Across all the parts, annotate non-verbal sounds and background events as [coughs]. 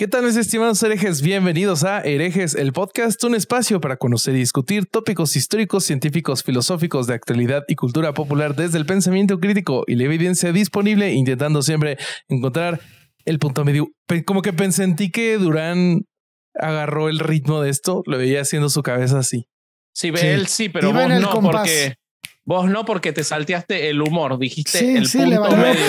¿Qué tal mis estimados herejes? Bienvenidos a Herejes, el podcast, un espacio para conocer y discutir tópicos históricos, científicos, filosóficos de actualidad y cultura popular desde el pensamiento crítico y la evidencia disponible, intentando siempre encontrar el punto medio. Como que pensé en ti que Durán agarró el ritmo de esto, lo veía haciendo su cabeza así. Sí, ve él sí, pero no, porque Vos no, porque te salteaste el humor, dijiste el punto le valió medio.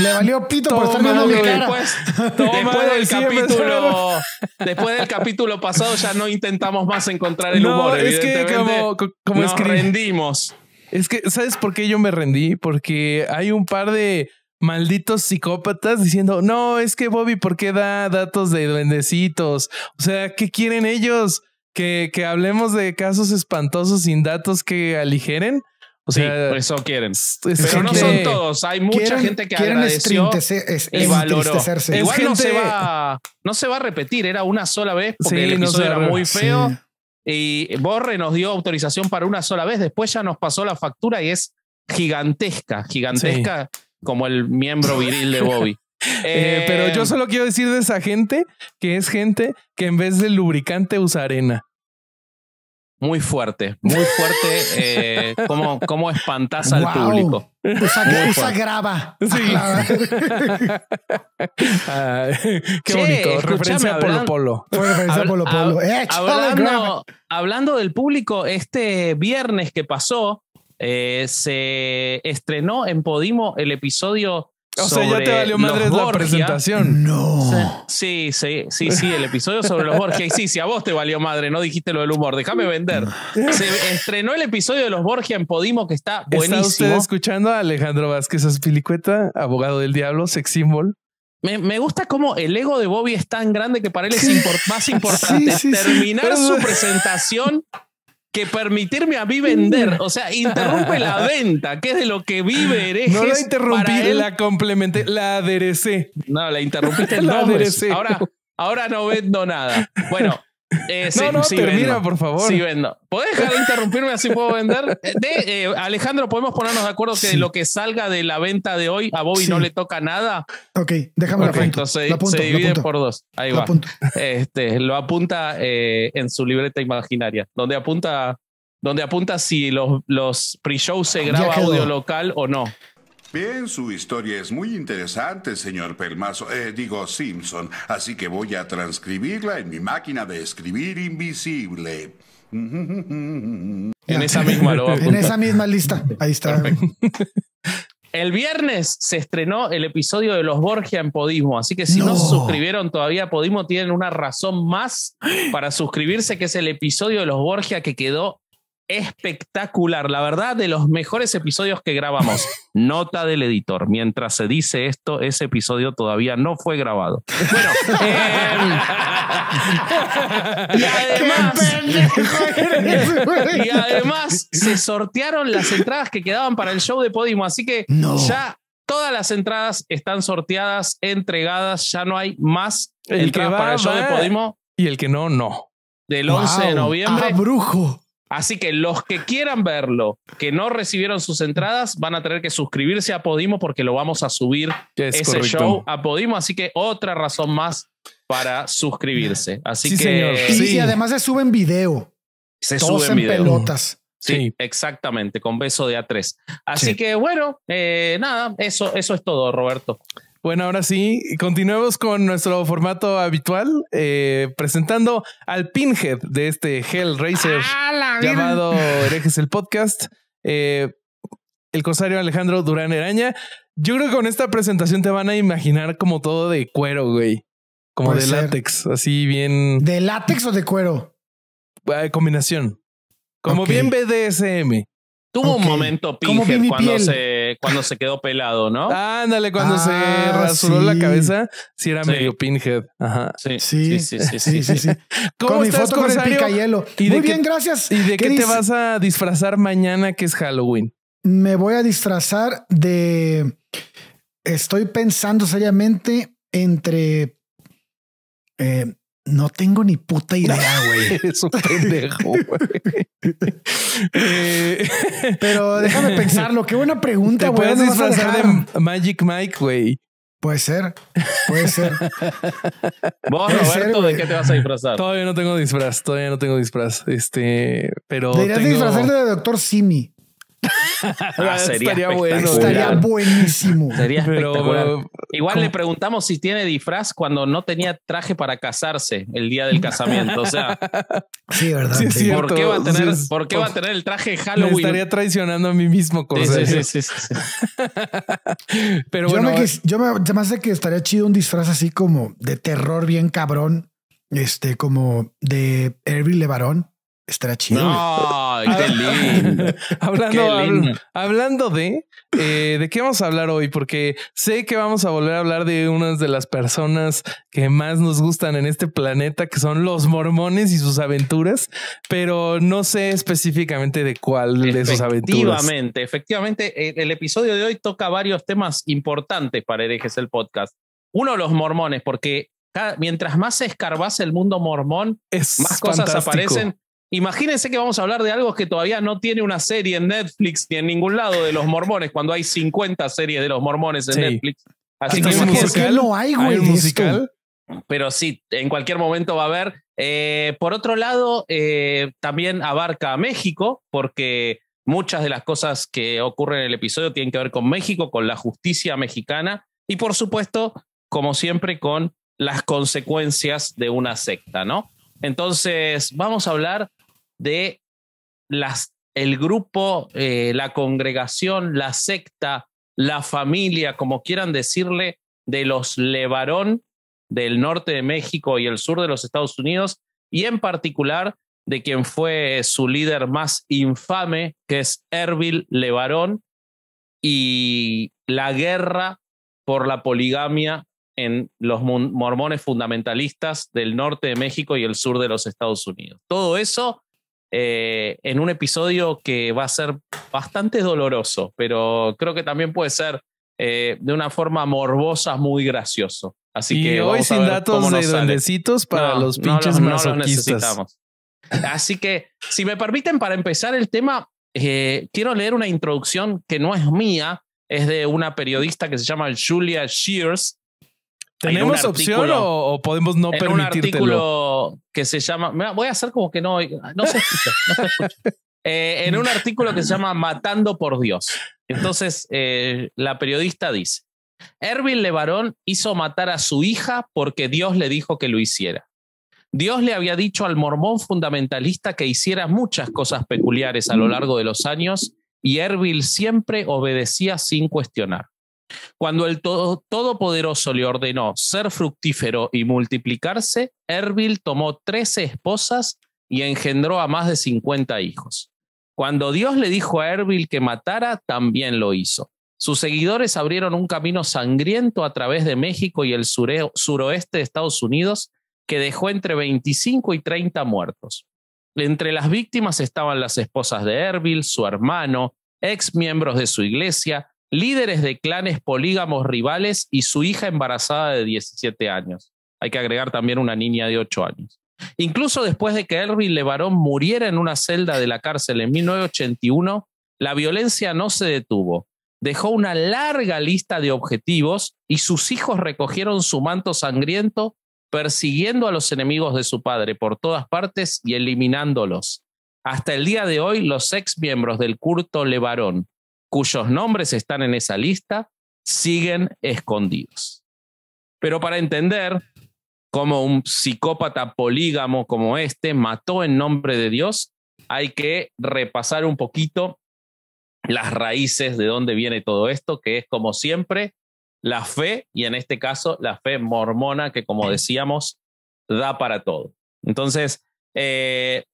le valió pito por estar viendo mi Después, [laughs] del capítulo, después del capítulo pasado ya no intentamos más encontrar el no, humor. Es que como, como rendimos. Es que, ¿sabes por qué yo me rendí? Porque hay un par de malditos psicópatas diciendo, no, es que Bobby, ¿por qué da datos de duendecitos? O sea, ¿qué quieren ellos? ¿Que, que hablemos de casos espantosos sin datos que aligeren? O sea, eh, eso quieren. Pero no son todos. Hay mucha gente que agradeció y valoró. Igual no, se va, no se va a repetir. Era una sola vez porque el episodio era muy feo. Y Borre nos dio autorización para una sola vez. Después ya nos pasó la factura y es gigantesca, gigantesca como el miembro viril de Bobby. [laughs] Eh, eh, pero yo solo quiero decir de esa gente que es gente que en vez del lubricante usa arena muy fuerte, muy fuerte eh, [laughs] cómo, espantas al público. Usa, usa grava. Sí. [laughs] Ah. [laughs] Ah, qué bonito. Referencia a Polo Polo. Referencia Polo Polo. Eh, hablando, hablando, del público, este viernes que pasó eh, se estrenó en Podimo el episodio o sea, ya te valió madre la presentación. No. Sí, sí, sí, sí, el episodio sobre los Borgia. sí, sí, a vos te valió madre, no dijiste lo del humor. Déjame vender. Se estrenó el episodio de los Borgia en Podimo que está buenísimo. ¿Está usted escuchando a Alejandro Vázquez filicueta, abogado del diablo, sex symbol? Me, gusta cómo el ego de Bobby es tan grande que para él es más importante terminar su presentación que permitirme a mí vender. O sea, interrumpe la [laughs] venta, que es de lo que vive herejes. No la interrumpí, la complementé, la aderecé. No, la interrumpiste [laughs] la aderecé. Ahora, ahora no vendo nada. Bueno, eh, no, no, termina, por favor. Sí, vendo. ¿Puedes dejar de interrumpirme así puedo vender? [laughs] De, eh, Alejandro, ¿podemos ponernos de acuerdo que lo que salga de la venta de hoy a Bobby no le toca nada? Ok, déjame Perfecto, se, por dos. Ahí va. Este, lo apunta eh, en su libreta imaginaria, donde apunta, donde apunta si los, los pre-shows se ah, graba audio local o no. Bien, su historia es muy interesante, señor Pelmazo, eh, digo Simpson, así que voy a transcribirla en mi máquina de escribir invisible. [laughs] En esa misma lista. Ahí está. [laughs] El viernes se estrenó el episodio de Los Borgia en Podismo, así que si no, se suscribieron todavía a Podismo, tienen una razón más para suscribirse, que es el episodio de Los Borgia que quedó espectacular, la verdad, de los mejores episodios que grabamos. [laughs] Nota del editor, mientras se dice esto, ese episodio todavía no fue grabado. Bueno, [laughs] eh, [laughs] y, además, se sortearon las entradas que quedaban para el show de Podimo, así que ya todas las entradas están sorteadas, entregadas, ya no hay más el que va, para el show de Podimo. Y el que no, no. Del 11 de noviembre. Ah, brujo Así que los que quieran verlo, que no recibieron sus entradas, van a tener que suscribirse a Podimo porque lo vamos a subir ese show a Podimo. Así que otra razón más para suscribirse. Así que. Sí. Y, además se suben video. Se suben pelotas. Sí, exactamente, con beso de A3. Así que bueno, eh, nada, eso, eso es todo, Roberto. Bueno, ahora sí, continuemos con nuestro formato habitual, eh, presentando al pinhead de este Hellraiser llamado Herejes el Podcast, eh, el cosario Alejandro Durán Eraña. Yo creo que con esta presentación te van a imaginar como todo de cuero, güey. Como de látex, así bien. ¿De látex o de cuero? De ah, combinación. Como bien BDSM. Tuvo un momento pinhead cuando se, cuando se quedó pelado, ¿no? Ándale, cuando se ah, rasuró la cabeza, sí era medio pinhead. Ajá. Sí, sí, sí, sí, sí. [laughs] Como con mi foto con el pica hielo. Muy bien, gracias. ¿Y de qué, te vas a disfrazar mañana que es Halloween? Me voy a disfrazar de... Estoy pensando seriamente entre... Eh, no tengo ni puta idea, güey. [laughs] es un pendejo, güey. [laughs] Pero déjame pensarlo. Qué buena pregunta, güey. Puedes disfrazar de Magic Mike, güey. Puede ser, puede ser. [laughs] Vos, Roberto, ¿de qué te vas a disfrazar? Todavía no tengo disfraz, todavía no tengo disfraz. Este, pero. Deberías disfrazarte de Doctor Simi. [laughs] Ah, ah, sería estaría bueno. buenísimo. Sería Igual le preguntamos si tiene disfraz cuando no tenía traje para casarse el día del casamiento. O sea, [laughs] sí, verdad. ¿Por qué, va a, tener, el traje Halloween? estaría traicionando a mí mismo, Pero bueno, yo, me, hace que estaría chido un disfraz así como de terror bien cabrón, este como de Herbie Levarón Estará chido. [laughs] hablando, hablando de eh, de qué vamos a hablar hoy, porque sé que vamos a volver a hablar de unas de las personas que más nos gustan en este planeta, que son los mormones y sus aventuras, pero no sé específicamente de cuál de sus aventuras. Efectivamente, efectivamente, eh, el, episodio de hoy toca varios temas importantes para herejes el podcast. Uno, los mormones, porque mientras más se escarbase el mundo mormón, más cosas aparecen Imagínense que vamos a hablar de algo que todavía no tiene una serie en Netflix ni en ningún lado de los mormones, cuando hay 50 series de los mormones en Netflix. Así que hay, musical. Pero sí, en cualquier momento va a haber. Eh, por otro lado, eh, también abarca a México, porque muchas de las cosas que ocurren en el episodio tienen que ver con México, con la justicia mexicana y, por supuesto, como siempre, con las consecuencias de una secta, ¿no? Entonces, vamos a hablar de las, el grupo, eh, la congregación, la secta, la familia, como quieran decirle, de los Levarón del norte de México y el sur de los Estados Unidos, y en particular de quien fue su líder más infame, que es Erbil Levarón, y la guerra por la poligamia en los mormones fundamentalistas del norte de México y el sur de los Estados Unidos. Todo eso eh, en un episodio que va a ser bastante doloroso, pero creo que también puede ser eh, de una forma morbosa muy gracioso. Así que hoy sin datos de duendecitos para los pinches no los, necesitamos. Así que, si me permiten, para empezar el tema, eh, quiero leer una introducción que no es mía, es de una periodista que se llama Julia Shears, ¿Tenemos opción o, podemos no permitírtelo? un artículo que se llama... Voy a hacer como que no... se escucha. [laughs] Eh, en un artículo que se llama Matando por Dios. Entonces, eh, la periodista dice, Erwin Levarón hizo matar a su hija porque Dios le dijo que lo hiciera. Dios le había dicho al mormón fundamentalista que hiciera muchas cosas peculiares a lo largo de los años y Erwin siempre obedecía sin cuestionar. Cuando el Todopoderoso le ordenó ser fructífero y multiplicarse, Erbil tomó trece esposas y engendró a más de cincuenta hijos. Cuando Dios le dijo a Erbil que matara, también lo hizo. Sus seguidores abrieron un camino sangriento a través de México y el suroeste de Estados Unidos que dejó entre veinticinco y treinta muertos. Entre las víctimas estaban las esposas de Erbil, su hermano, ex miembros de su iglesia, líderes de clanes polígamos rivales y su hija embarazada de 17 años. Hay que agregar también una niña de 8 años. Incluso después de que Erwin Levarón muriera en una celda de la cárcel en 1981, la violencia no se detuvo. Dejó una larga lista de objetivos y sus hijos recogieron su manto sangriento persiguiendo a los enemigos de su padre por todas partes y eliminándolos. Hasta el día de hoy, los ex miembros del culto Levarón cuyos nombres están en esa lista, siguen escondidos. Pero para entender cómo un psicópata polígamo como este mató en nombre de Dios, hay que repasar un poquito las raíces de dónde viene todo esto, que es como siempre la fe, y en este caso la fe mormona, que como decíamos, da para todo. Entonces, eh,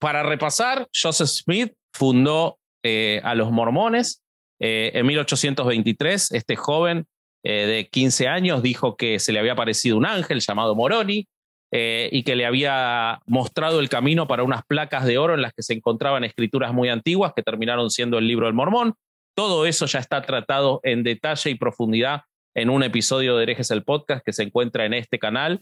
para repasar, Joseph Smith fundó eh, a los mormones eh, en 1823, este joven eh, de 15 años dijo que se le había aparecido un ángel llamado Moroni eh, y que le había mostrado el camino para unas placas de oro en las que se encontraban escrituras muy antiguas que terminaron siendo el libro del Mormón. Todo eso ya está tratado en detalle y profundidad en un episodio de Herejes el Podcast que se encuentra en este canal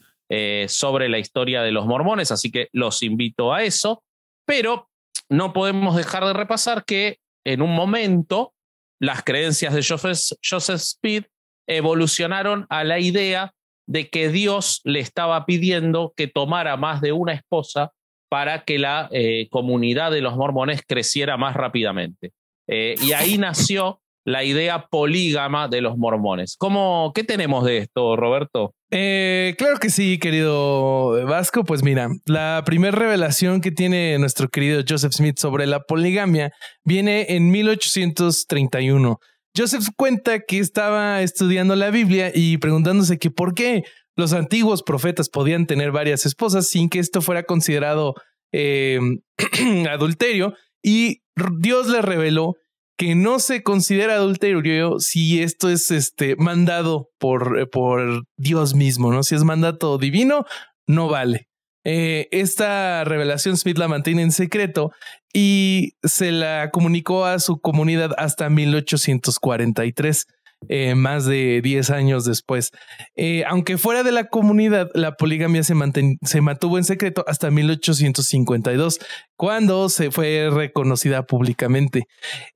sobre la historia de los mormones, así que los invito a eso. Pero no podemos dejar de repasar que en un momento las creencias de Joseph, Speed evolucionaron a la idea de que Dios le estaba pidiendo que tomara más de una esposa para que la eh, comunidad de los mormones creciera más rápidamente. Eh, y ahí nació la idea polígama de los mormones. ¿Cómo, ¿Qué tenemos de esto, Roberto? Eh, claro que sí, querido Vasco. Pues mira, la primera revelación que tiene nuestro querido Joseph Smith sobre la poligamia viene en 1831. Joseph cuenta que estaba estudiando la Biblia y preguntándose que por qué los antiguos profetas podían tener varias esposas sin que esto fuera considerado eh, [clears throat] adulterio y Dios le reveló que no se considera adulterio si esto es este mandado por, eh, por Dios mismo, ¿no? Si es mandato divino, no vale. Eh, esta revelación Smith la mantiene en secreto y se la comunicó a su comunidad hasta 1843. Eh, más de 10 años después. Eh, aunque fuera de la comunidad, la poligamia se, mantuvo en secreto hasta 1852, cuando se fue reconocida públicamente.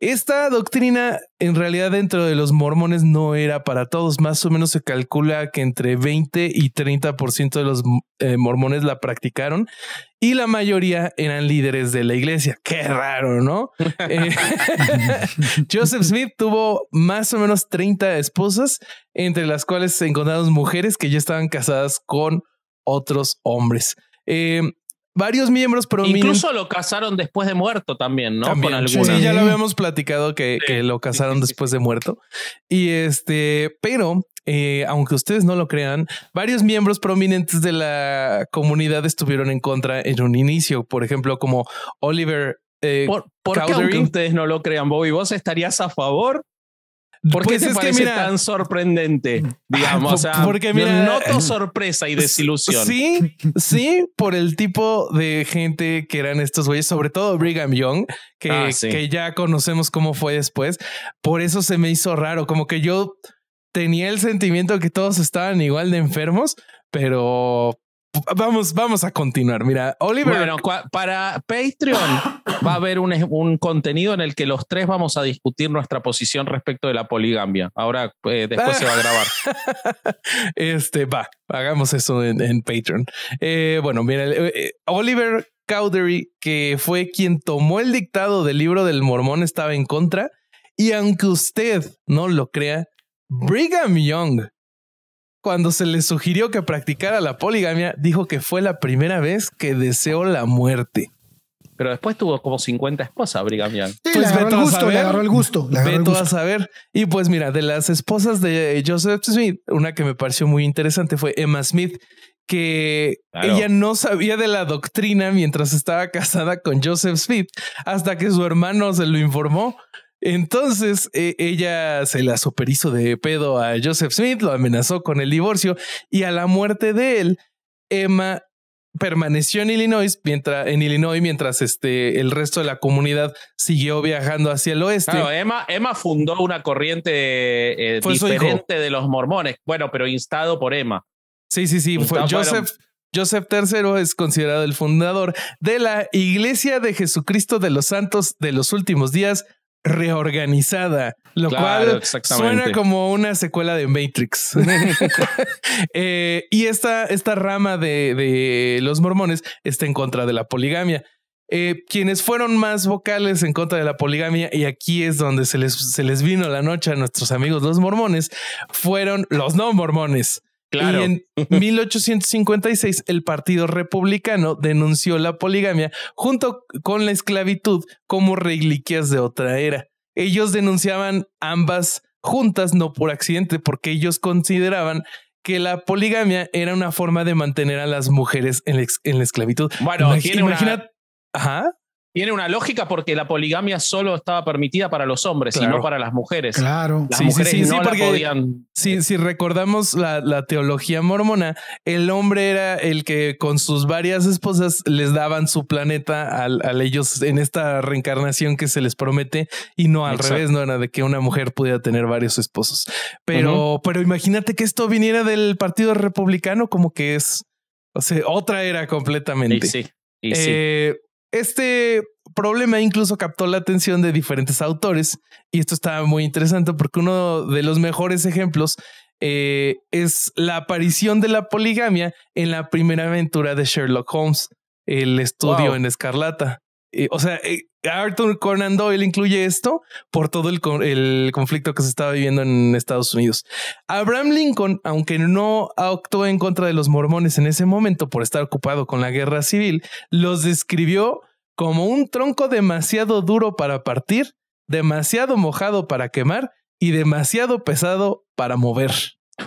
Esta doctrina, en realidad, dentro de los mormones no era para todos. Más o menos se calcula que entre 20 y 30% de los eh, mormones la practicaron y la mayoría eran líderes de la iglesia. Qué raro, ¿no? [laughs] Eh, [laughs] Joseph Smith tuvo más o menos 30 esposas, entre las cuales se encontraron mujeres que ya estaban casadas con otros hombres. Eh, varios miembros pero Incluso lo casaron después de muerto también, ¿no? Sí, ya lo mm. habíamos platicado que, lo casaron después de muerto. Y este, pero eh, aunque ustedes no lo crean, varios miembros prominentes de la comunidad estuvieron en contra en un inicio. Por ejemplo, como Oliver. Eh, ¿Por, qué ustedes no lo crean, Bobby, vos estarías a favor Porque qué pues que te parece tan sorprendente? Digamos, [laughs] o sea, porque mira, noto eh, sorpresa y desilusión. Sí, sí, por el tipo de gente que eran estos güeyes, sobre todo Brigham Young, que, ah, que ya conocemos cómo fue después. Por eso se me hizo raro, como que yo tenía el sentimiento que todos estaban igual de enfermos, pero vamos, vamos a continuar. Mira, Oliver. Bueno, para Patreon [coughs] va a haber un, un, contenido en el que los tres vamos a discutir nuestra posición respecto de la poligamia. Ahora, eh, después se va a grabar. [laughs] Este, va, hagamos eso en, en Patreon. Eh, bueno, mira, eh, Oliver Cowdery, que fue quien tomó el dictado del libro del mormón, estaba en contra. Y aunque usted no lo crea, Brigham Young, cuando se le sugirió que practicara la poligamia, dijo que fue la primera vez que deseó la muerte. Pero después tuvo como 50 esposas, Brigham Young. pues le, agarró el gusto, agarró el gusto, a saber. Y pues mira, de las esposas de Joseph Smith, una que me pareció muy interesante fue Emma Smith, que ella no sabía de la doctrina mientras estaba casada con Joseph Smith, hasta que su hermano se lo informó. Entonces eh, ella se la superhizo de pedo a Joseph Smith, lo amenazó con el divorcio y a la muerte de él, Emma permaneció en Illinois mientras en Illinois mientras este el resto de la comunidad siguió viajando hacia el oeste. Emma, Emma fundó una corriente eh, diferente de los mormones. Bueno, pero instado por Emma. Sí, sí, sí. Fue Joseph, Joseph III es considerado el fundador de la Iglesia de Jesucristo de los Santos de los Últimos Días reorganizada, lo cual suena como una secuela de Matrix. [laughs] Eh, y esta, esta rama de, los mormones está en contra de la poligamia. Eh, quienes fueron más vocales en contra de la poligamia, y aquí es donde se les, se les vino la noche a nuestros amigos los mormones, fueron los no mormones. Y en 1856 [laughs] el Partido Republicano denunció la poligamia junto con la esclavitud como reliquias de otra era. Ellos denunciaban ambas juntas no por accidente, porque ellos consideraban que la poligamia era una forma de mantener a las mujeres en la, esclavitud. Bueno, imagínate. Ajá tiene una lógica porque la poligamia solo estaba permitida para los hombres y no para las mujeres. Claro. Las sí, mujeres no la podían. Si recordamos la, la, teología mormona, el hombre era el que con sus varias esposas les daban su planeta al, a ellos en esta reencarnación que se les promete y no al revés, no era de que una mujer pudiera tener varios esposos. Pero, pero imagínate que esto viniera del partido republicano, como que es o sea, otra era completamente. sí sí. Y eh, este problema incluso captó la atención de diferentes autores y esto está muy interesante porque uno de los mejores ejemplos eh, es la aparición de la poligamia en la primera aventura de Sherlock Holmes, el estudio en Escarlata. Eh, o sea, eh, Arthur Conan Doyle incluye esto por todo el, conflicto que se estaba viviendo en Estados Unidos. Abraham Lincoln, aunque no actuó en contra de los mormones en ese momento por estar ocupado con la guerra civil, los describió como un tronco demasiado duro para partir, demasiado mojado para quemar y demasiado pesado para mover.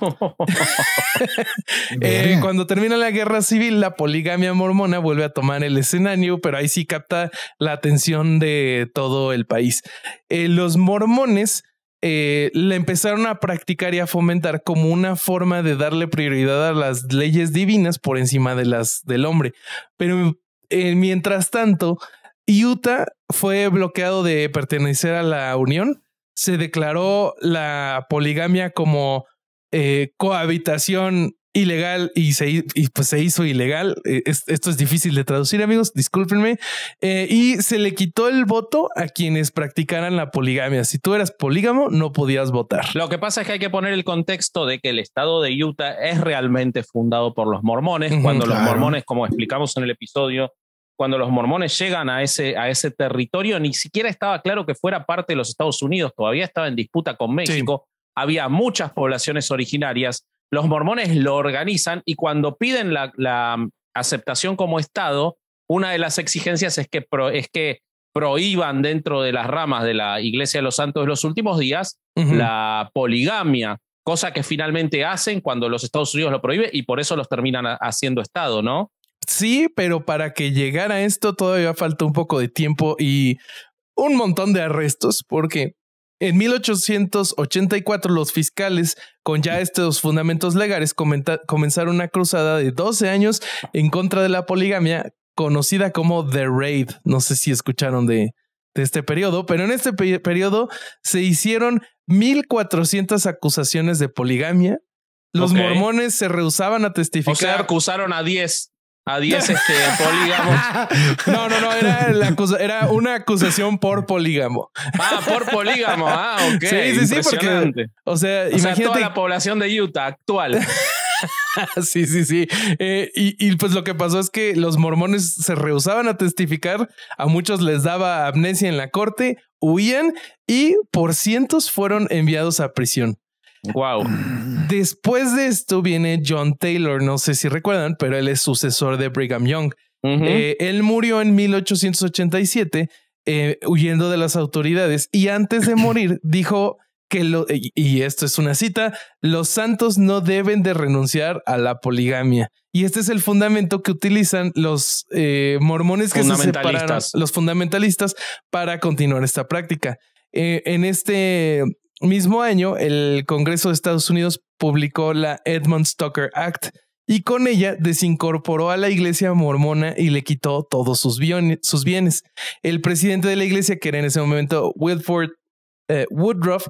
[laughs] Eh, cuando termina la guerra civil, la poligamia mormona vuelve a tomar el escenario, pero ahí sí capta la atención de todo el país. Eh, los mormones eh, la empezaron a practicar y a fomentar como una forma de darle prioridad a las leyes divinas por encima de las del hombre. Pero mientras tanto, Utah fue bloqueado de pertenecer a la Unión. Se declaró la poligamia como eh, cohabitación ilegal y, se, pues se hizo ilegal. Eh, esto es difícil de traducir, amigos, discúlpenme. Eh, y se le quitó el voto a quienes practicaran la poligamia. Si tú eras polígamo, no podías votar. Lo que pasa es que hay que poner el contexto de que el estado de Utah es realmente fundado por los mormones. cuando los mormones, como explicamos en el episodio, cuando los mormones llegan a ese, a ese territorio, ni siquiera estaba claro que fuera parte de los Estados Unidos, todavía estaba en disputa con México había muchas poblaciones originarias, los mormones lo organizan y cuando piden la, mm, aceptación como Estado, una de las exigencias es que, es que prohíban dentro de las ramas de la Iglesia de los Santos de los últimos días la poligamia, cosa que finalmente hacen cuando los Estados Unidos lo prohíbe y por eso los terminan haciendo Estado, ¿no? Sí, pero para que llegara esto todavía falta un poco de tiempo y un montón de arrestos, porque en 1884 los fiscales, con ya estos fundamentos legales, comenzaron una cruzada de 12 años en contra de la poligamia, conocida como The Raid. No sé si escucharon de, este periodo, pero en este periodo se hicieron 1.400 acusaciones de poligamia. Los mormones se rehusaban a testificar. O acusaron a 10 a 10 este, [laughs] polígamos. No, no, no, era, una acusación por polígamo. Ah, por polígamo. Ah, ok. Sí, sí, sí, porque. O sea, imagínate. toda la población de Utah actual. [laughs] sí, sí, sí. Eh, y, pues lo que pasó es que los mormones se rehusaban a testificar, a muchos les daba amnesia en la corte, huían y por cientos fueron enviados a prisión. Wow. Después de esto viene John Taylor. No sé si recuerdan, pero él es sucesor de Brigham Young. Eh, él murió en 1887 eh, huyendo de las autoridades y antes de morir [clears throat] dijo que lo, y esto es una cita, los santos no deben de renunciar a la poligamia. Y este es el fundamento que utilizan los eh, mormones que se Fundamentalistas. los fundamentalistas, para continuar esta práctica. en este mismo año, el Congreso de Estados Unidos publicó la Edmund Stoker Act y con ella desincorporó a la iglesia mormona y le quitó todos sus, bienes. El presidente de la iglesia, que era en ese momento Wilford eh, Woodruff,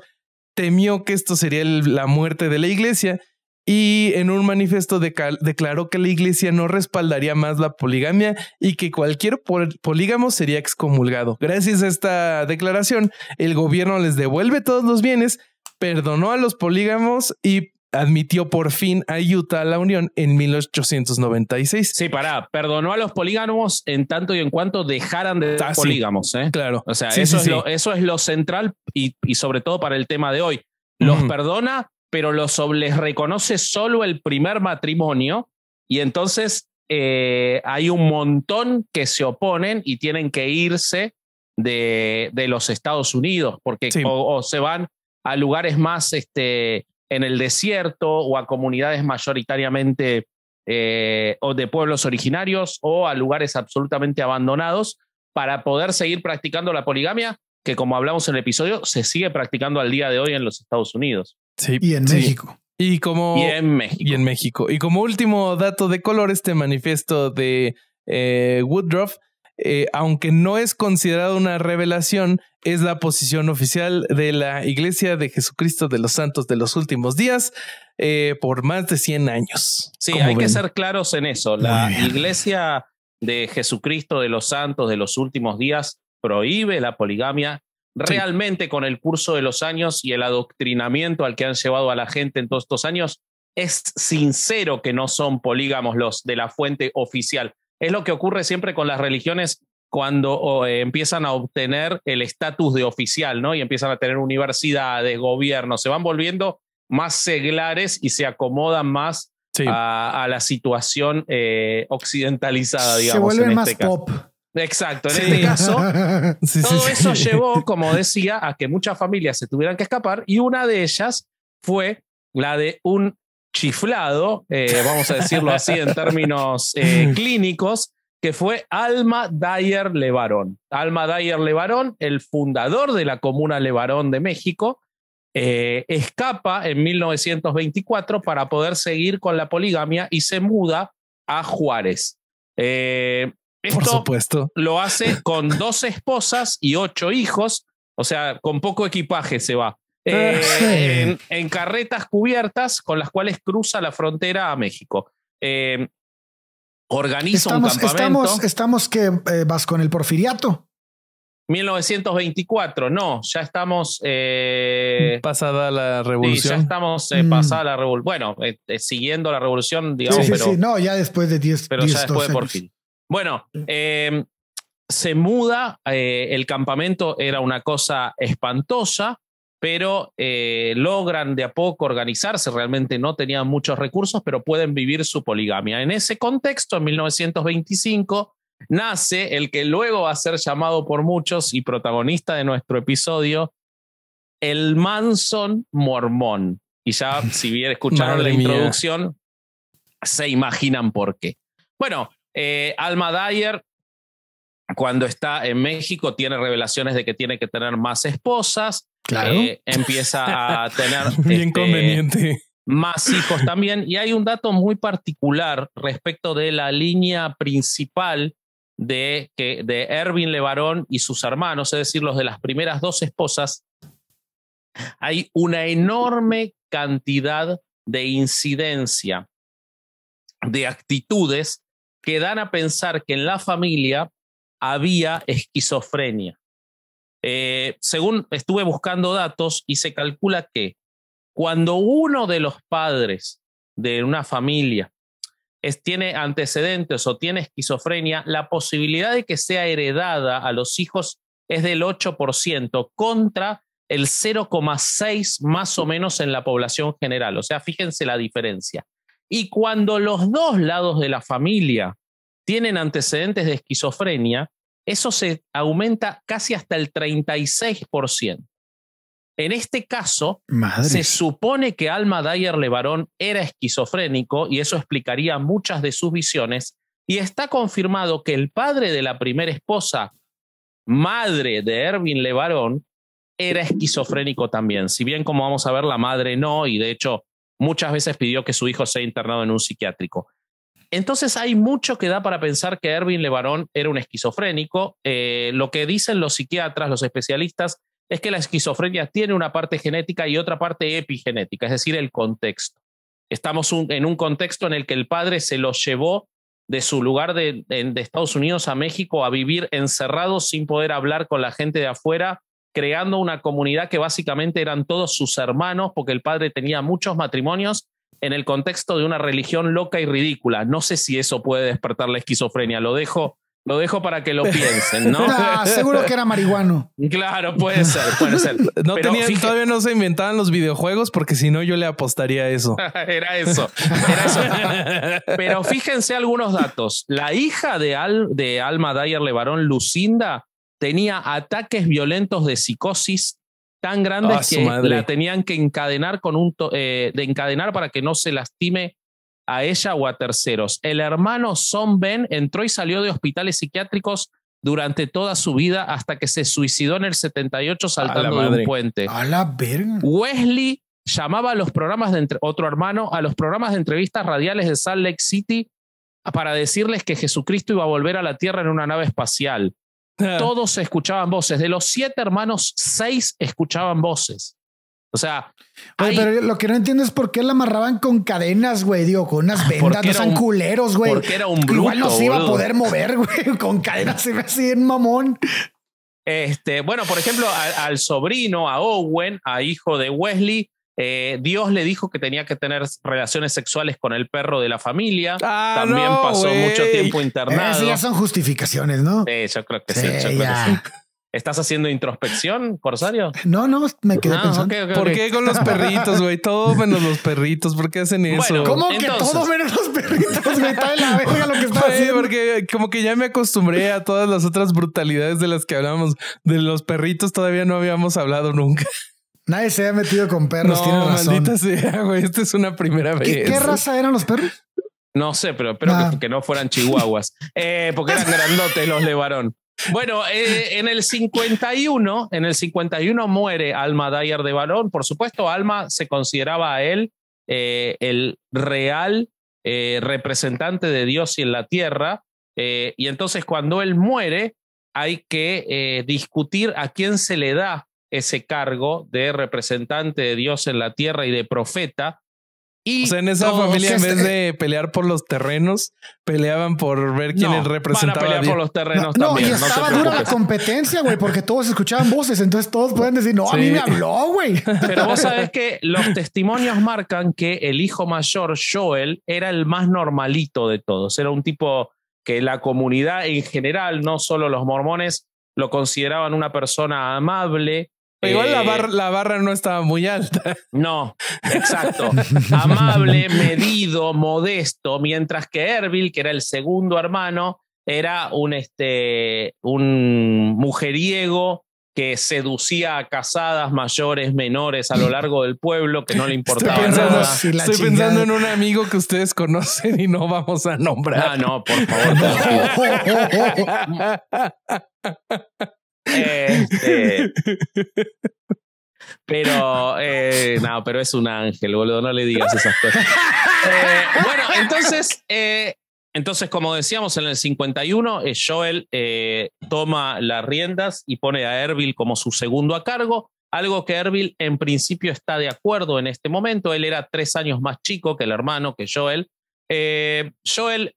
temió que esto sería la muerte de la iglesia y en un manifiesto declaró que la iglesia no respaldaría más la poligamia y que cualquier polígamo sería excomulgado. Gracias a esta declaración, el gobierno les devuelve todos los bienes, perdonó a los polígamos y admitió por fin a Utah a la Unión en 1896. Sí, para, perdonó a los polígamos en tanto y en cuanto dejaran de ser ah, polígamos. ¿eh? Claro. O sea, eso, es Lo, eso es lo central y, sobre todo para el tema de hoy. Los perdona, pero los les reconoce solo el primer matrimonio y entonces eh, hay un montón que se oponen y tienen que irse de, los Estados Unidos porque o, se van a lugares más este, en el desierto o a comunidades mayoritariamente eh, o de pueblos originarios o a lugares absolutamente abandonados para poder seguir practicando la poligamia que como hablamos en el episodio se sigue practicando al día de hoy en los Estados Unidos y en México. Y como y en México. Y como último dato de color, este manifiesto de eh, Woodruff, eh, aunque no es considerado una revelación, es la posición oficial de la Iglesia de Jesucristo de los Santos de los últimos días eh, por más de 100 años. Sí, hay que ser claros en eso. La Iglesia de Jesucristo de los Santos de los últimos días prohíbe la poligamia realmente con el curso de los años y el adoctrinamiento al que han llevado a la gente en todos estos años, es sincero que no son polígamos los de la fuente oficial. Es lo que ocurre siempre con las religiones cuando eh, empiezan a obtener el estatus de oficial, ¿no? Y empiezan a tener universidades, gobierno. se van volviendo más seglares y se acomodan más a, la situación eh, occidentalizada, digamos. Se vuelven este más pop. Exacto, en este caso, [laughs] todo eso llevó, como decía, a que muchas familias se tuvieran que escapar y una de ellas fue la de un chiflado, eh, vamos a decirlo así en términos eh, [laughs] clínicos, que fue Alma Dyer Levarón. Alma Dyer Levarón, el fundador de la comuna Levarón de México, eh, escapa en 1924 para poder seguir con la poligamia y se muda a Juárez. Esto Por supuesto. lo hace con dos esposas y ocho hijos, o sea, con poco equipaje se va. Ah, eh, en, carretas cubiertas con las cuales cruza la frontera a México. Eh, organiza un campamento. Estamos, que eh, vas con el porfiriato. 1924, no, ya estamos. pasada la revolución. ya estamos mm. pasada la revolución. Bueno, siguiendo la revolución, digamos. no, ya después de 10 Pero ya después de por fin. Bueno, em, se muda, eh, el campamento era una cosa espantosa, pero eh, logran de a poco organizarse, realmente no tenían muchos recursos, pero pueden vivir su poligamia. En ese contexto, en 1925, nace el que luego va a ser llamado por muchos y protagonista de nuestro episodio, el Manson Mormón. Y ya, si bien escucharon la introducción, se imaginan por qué. Bueno, eh, Alma Dyer, cuando está en México, tiene revelaciones de que tiene que tener más esposas. Claro. Eh, empieza a [laughs] tener. Este, más hijos también. Y hay un dato muy particular respecto de la línea principal de, que, de Erwin Levarón y sus hermanos, es decir, los de las primeras dos esposas. Hay una enorme cantidad de incidencia de actitudes que dan a pensar que en la familia había esquizofrenia. Eh, según estuve buscando datos y se calcula que cuando uno de los padres de una familia tiene antecedentes o tiene esquizofrenia, la posibilidad de que sea heredada a los hijos es del 8% contra el 0,6 más o menos en la población general. O sea, fíjense la diferencia. Y cuando los dos lados de la familia tienen antecedentes de esquizofrenia, eso se aumenta casi hasta el 36%. En este caso, se supone que Alma Dyer Levarón era esquizofrénico y eso explicaría muchas de sus visiones. Y está confirmado que el padre de la primera esposa, madre de Erwin Levarón, era esquizofrénico también. Si bien, como vamos a ver, la madre no, y de hecho Muchas veces pidió que su hijo sea internado en un psiquiátrico. Entonces hay mucho que da para pensar que Erwin Levarón era un esquizofrénico. Eh, lo que dicen los psiquiatras, los especialistas, es que la esquizofrenia tiene una parte genética y otra parte epigenética, es decir, el contexto. Estamos en un contexto en el que el padre se lo llevó de su lugar de, de, Estados Unidos a México a vivir encerrado sin poder hablar con la gente de afuera creando una comunidad que básicamente eran todos sus hermanos, porque el padre tenía muchos matrimonios en el contexto de una religión loca y ridícula. No sé si eso puede despertar la esquizofrenia, lo dejo. Lo dejo para que lo [laughs] piensen, ¿no? Ah, seguro que era marihuano. Claro, puede ser, puede ser. [laughs] todavía no se inventaban los videojuegos porque si no yo le apostaría a eso. [laughs] era eso, era eso. Pero fíjense algunos datos. La hija de, de Alma Dyer Levarón, Lucinda, tenía ataques violentos de psicosis tan grandes ah, que la tenían que encadenar, con un eh, de encadenar para que no se lastime a ella o a terceros. El hermano Son Ben entró y salió de hospitales psiquiátricos durante toda su vida hasta que se suicidó en el 78 saltando de un puente. A la verga. Wesley llamaba los programas de otro hermano a los programas de entrevistas radiales de Salt Lake City para decirles que Jesucristo iba a volver a la Tierra en una nave espacial. [laughs] Todos escuchaban voces. De los siete hermanos, seis escuchaban voces. O sea. pero lo que no entiendo es por qué la amarraban con cadenas, güey. Digo, con unas ah, vendas. No son culeros, güey. Porque era un bruto. Igual no se iba a poder mover, [laughs] güey. Con cadenas se ve así en mamón. Este, bueno, por ejemplo, al sobrino, a Owen, a hijo de Wesley, eh, Dios le dijo que tenía que tener relaciones sexuales con el perro de la familia. Ah, También pasó mucho tiempo internado. ya son justificaciones, ¿no? yo creo que sí. ¿Estás haciendo introspección, Corsario? No, no, me quedé ah, pensando. ¿Por qué con los perritos, güey? Todo menos los perritos. ¿Por qué hacen eso? ¿Cómo que todo menos los perritos, me Está la verga lo que está Porque como que ya me acostumbré a todas las otras brutalidades de las que hablamos. De los perritos todavía no habíamos hablado nunca. Nadie se ha metido con perros, tiene razón. Maldita sea, güey. Esta es una primera vez. ¿Qué, raza eran los perros? No sé, pero espero que, ah. no fueran chihuahuas. Eh, porque eran [laughs] grandotes los varón Bueno, eh, en el 51, en el 51 muere Alma Dyer de varón, Por supuesto, Alma se consideraba a él eh, el real representante de Dios y en la tierra. y entonces cuando él muere, hay que discutir a quién se le da ese cargo de representante de Dios en la tierra y de profeta. Y o sea, en esa familia, en este vez de pelear por los terrenos, peleaban por ver quién no, representaba. pelear Dios. por los terrenos no, también. No, y estaba dura la competencia, güey, porque todos escuchaban voces, entonces todos pueden decir, no, a mí me habló, güey. Pero vos sabés que los testimonios marcan que el hijo mayor, Joel, era el más normalito de todos. Era un tipo que la comunidad en general, no solo los mormones, lo consideraban una persona amable, Igual eh, la, barra no estaba muy alta. [laughs] No, exacto. Amable, [laughs] medido, modesto, mientras que Erbil, que era el segundo hermano, era un, este, un mujeriego que seducía a casadas mayores, menores a lo largo del pueblo, que no le [laughs] importaba estoy pensando, nada. estoy pensando en un amigo que ustedes conocen y no vamos a nombrar. Ah, no, Por favor. Este, pero, eh, no, pero es un ángel, boludo, no le digas esas cosas. Eh, bueno, entonces, eh, entonces, como decíamos, en el 51, eh, Joel toma las riendas y pone a Erbil como su segundo a cargo, algo que Erbil en principio está de acuerdo en este momento. Él era tres años más chico que el hermano, que Joel. Joel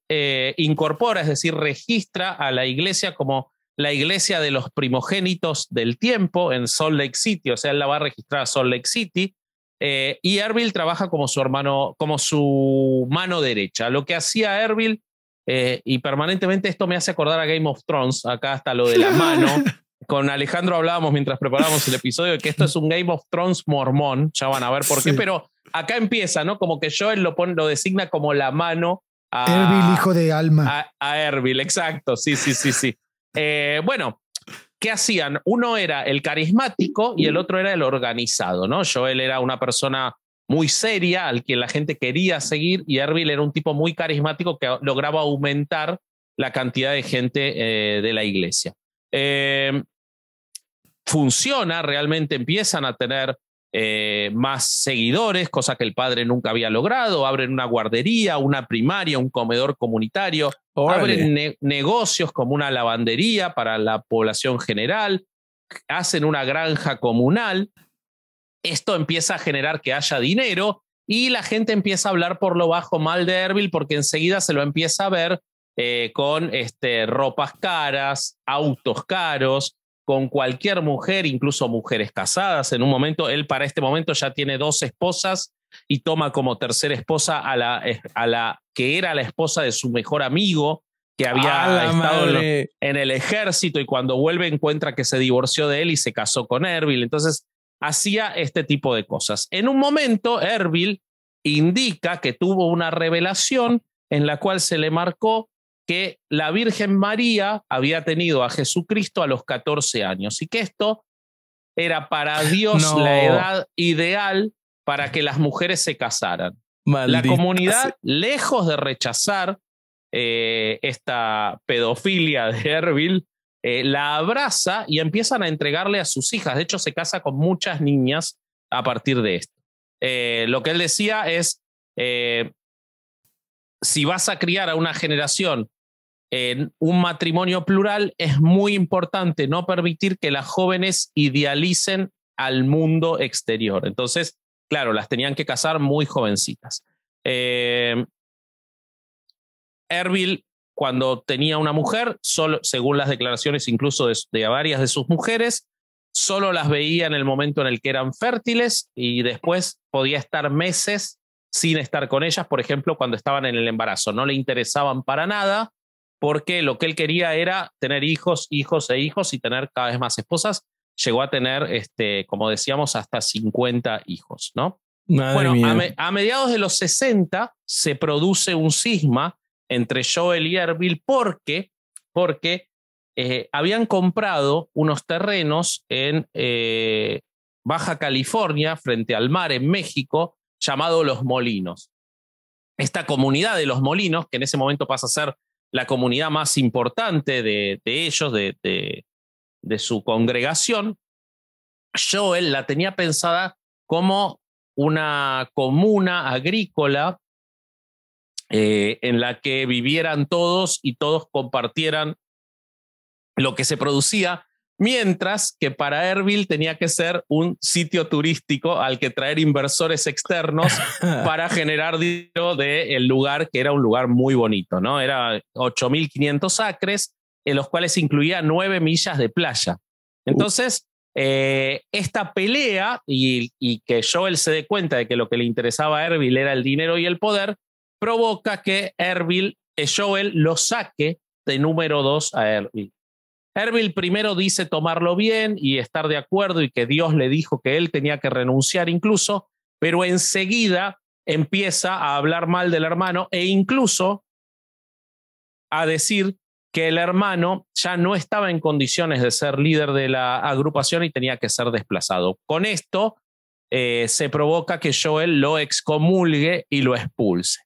incorpora, es decir, registra a la iglesia como la iglesia de los primogénitos del tiempo en Salt Lake City, o sea, él la va a registrar a Salt Lake City, eh, y Erbil trabaja como su hermano, como su mano derecha. Lo que hacía Erbil, eh, y permanentemente esto me hace acordar a Game of Thrones, acá hasta lo de la [laughs] mano. Con Alejandro hablábamos mientras preparábamos el episodio de que esto es un Game of Thrones mormón, ya van a ver por qué, pero acá empieza, ¿no? Como que Joel lo, pone, lo designa como la mano a. Erbil, hijo de alma. A, a Erbil, exacto, sí, sí, sí, sí. Eh, bueno, ¿qué hacían? Uno era el carismático y el otro era el organizado, ¿no? Joel era una persona muy seria, al que la gente quería seguir, y Erbil era un tipo muy carismático que lograba aumentar la cantidad de gente eh, de la iglesia. Eh, funciona, realmente empiezan a tener eh, más seguidores, cosa que el padre nunca había logrado, abren una guardería, una primaria, un comedor comunitario, abren negocios como una lavandería para la población general, hacen una granja comunal. Esto empieza a generar que haya dinero y la gente empieza a hablar por lo bajo mal de Erbil porque enseguida se lo empieza a ver eh, con este, ropas caras, autos caros, con cualquier mujer, incluso mujeres casadas. En un momento, él para este momento ya tiene dos esposas y toma como tercera esposa a la, eh, a la que era la esposa de su mejor amigo, que había estado en, en, el ejército y cuando vuelve encuentra que se divorció de él y se casó con Erbil. Entonces, hacía este tipo de cosas. En un momento, Erbil indica que tuvo una revelación en la cual se le marcó que la Virgen María había tenido a Jesucristo a los 14 años y que esto era para [laughs] Dios la edad ideal para que las mujeres se casaran. La comunidad, lejos de rechazar eh, esta pedofilia de Erbil, eh, la abraza y empiezan a entregarle a sus hijas. De hecho, se casa con muchas niñas a partir de esto. Eh, lo que él decía es, si vas a criar a una generación en un matrimonio plural es muy importante no permitir que las jóvenes idealicen al mundo exterior. Entonces, claro, las tenían que casar muy jovencitas. Eh, Erbil, cuando tenía una mujer, solo, según las declaraciones incluso de, de varias de sus mujeres, solo las veía en el momento en el que eran fértiles y después podía estar meses sin estar con ellas, por ejemplo, cuando estaban en el embarazo. No le interesaban para nada porque lo que él quería era tener hijos, hijos e hijos y tener cada vez más esposas. Llegó a tener, este, como decíamos, hasta 50 hijos, ¿no? bueno, a, mediados de los 60 se produce un sisma entre Joel y Erbil porque, porque eh, habían comprado unos terrenos en eh, Baja California, frente al mar en México, llamado Los Molinos. Esta comunidad de Los Molinos, que en ese momento pasa a ser la comunidad más importante de, ellos, de, de, su congregación, Joel la tenía pensada como una comuna agrícola eh, en la que vivieran todos y todos compartieran lo que se producía Mientras que para Erbil tenía que ser un sitio turístico al que traer inversores externos [laughs] para generar dinero del el lugar, que era un lugar muy bonito, ¿no? Era 8.500 acres, en los cuales incluía 9 millas de playa. Entonces, eh, esta pelea y, que Joel se dé cuenta de que lo que le interesaba a Erbil era el dinero y el poder, provoca que Erbil, Joel lo saque de número 2 a Erbil. Erbil primero dice tomarlo bien y estar de acuerdo y que Dios le dijo que él tenía que renunciar incluso, pero enseguida empieza a hablar mal del hermano e incluso a decir que el hermano ya no estaba en condiciones de ser líder de la agrupación y tenía que ser desplazado. Con esto eh, se provoca que Joel lo excomulgue y lo expulse.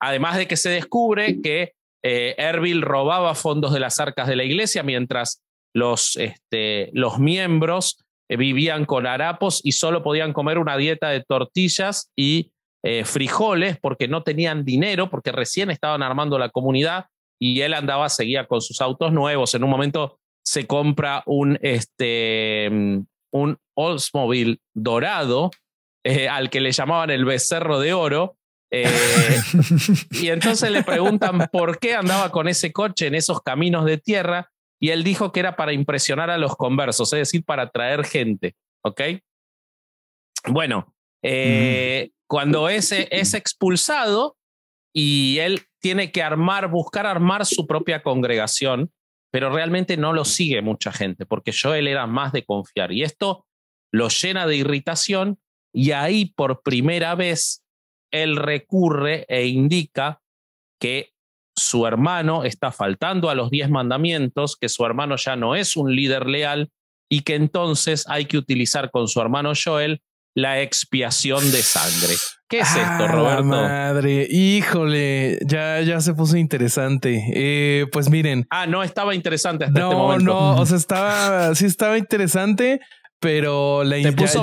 Además de que se descubre que eh, Erbil robaba fondos de las arcas de la iglesia mientras los, este, los miembros eh, vivían con harapos y solo podían comer una dieta de tortillas y eh, frijoles porque no tenían dinero, porque recién estaban armando la comunidad y él andaba, seguía con sus autos nuevos. En un momento se compra un, este, mm, un Oldsmobile dorado eh, al que le llamaban el becerro de oro eh, [laughs] y entonces le preguntan por qué andaba con ese coche en esos caminos de tierra y él dijo que era para impresionar a los conversos, es decir, para atraer gente, ¿ok? Bueno, eh, mm. cuando ese es expulsado y él tiene que armar, buscar armar su propia congregación, pero realmente no lo sigue mucha gente, porque él era más de confiar y esto lo llena de irritación y ahí por primera vez él recurre e indica que su hermano está faltando a los diez mandamientos, que su hermano ya no es un líder leal y que entonces hay que utilizar con su hermano Joel la expiación de sangre. ¿Qué es ah, esto, Roberto? Madre, híjole, ya, ya se puso interesante. Eh, pues miren. Ah, no estaba interesante hasta este momento. No, no, o sea, estaba, sí estaba interesante, pero la Te puso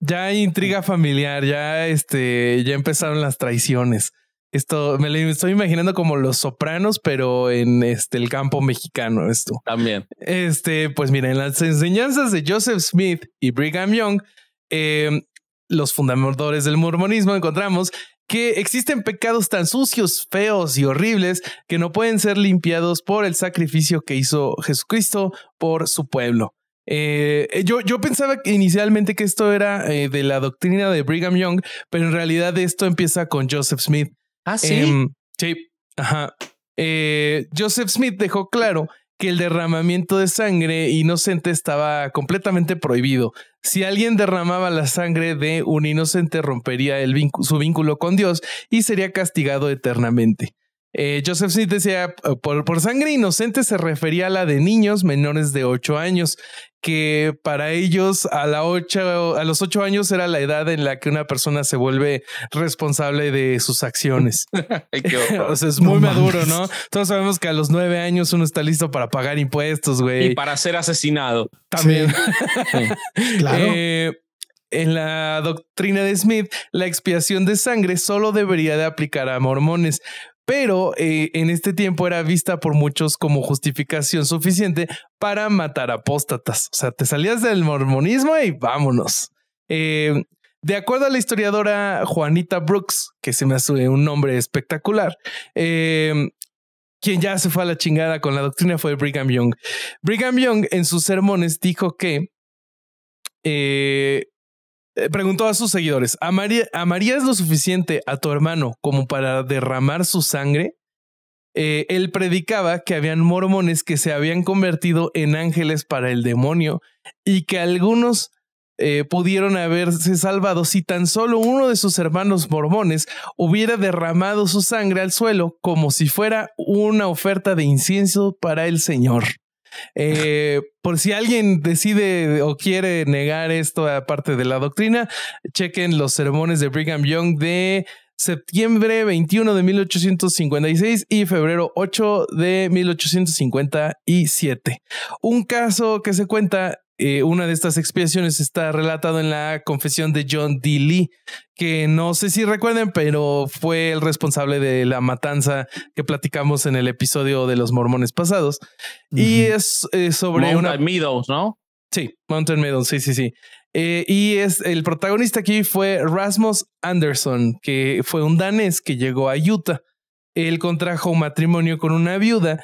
ya hay intriga familiar, ya este, ya empezaron las traiciones. Esto me lo estoy imaginando como los sopranos, pero en este el campo mexicano. Esto también. Este, pues mira, en las enseñanzas de Joseph Smith y Brigham Young, em, los fundadores del mormonismo, encontramos que existen pecados tan sucios, feos y horribles que no pueden ser limpiados por el sacrificio que hizo Jesucristo por su pueblo. Eh, eh, yo, yo pensaba inicialmente que esto era eh, de la doctrina de Brigham Young, pero en realidad esto empieza con Joseph Smith. Ah, sí. Em, sí, ajá. Joseph Smith dejó claro que el derramamiento de sangre inocente estaba completamente prohibido. Si alguien derramaba la sangre de un inocente, rompería el su vínculo con Dios y sería castigado eternamente. Eh, Joseph Smith decía, oh, por, sangre inocente se refería a la de niños menores de 8 años, que para ellos a, la a los 8 años era la edad en la que una persona se vuelve responsable de sus acciones. [laughs] es muy maduro, ¿no? Todos sabemos que a los 9 años uno está listo para pagar impuestos, güey. Y para ser asesinado. También. claro. [laughs] Eh, en la doctrina de Smith, la expiación de sangre solo debería de aplicar a mormones, pero eh, en este tiempo era vista por muchos como justificación suficiente para matar apóstatas. O sea, te salías del mormonismo y vámonos. Eh, de acuerdo a la historiadora Juanita Brooks, que se me hace un nombre espectacular, eh, quien ya se fue a la chingada con la doctrina fue Brigham Young. Brigham Young en sus sermones dijo que eh, preguntó a sus seguidores, María ¿amarías lo suficiente a tu hermano como para derramar su sangre? Eh, él predicaba que habían mormones que se habían convertido en ángeles para el demonio y que algunos eh, pudieron haberse salvado si tan solo uno de sus hermanos mormones hubiera derramado su sangre al suelo como si fuera una oferta de incienso para el Señor. Eh, por si alguien decide o quiere negar esto aparte de la doctrina, chequen los sermones de Brigham Young de septiembre 21 de 1856 y febrero 8 de 1857. Un caso que se cuenta eh, una de estas expiaciones está relatado en la confesión de John D. Lee, que no sé si recuerden, pero fue el responsable de la matanza que platicamos en el episodio de los mormones pasados. Y es eh, sobre Mountain Meadows, ¿no? Sí, Mountain Meadows, sí, sí, sí. Eh, y es el protagonista aquí fue Rasmus Anderson, que fue un danés que llegó a Utah. Él contrajo un matrimonio con una viuda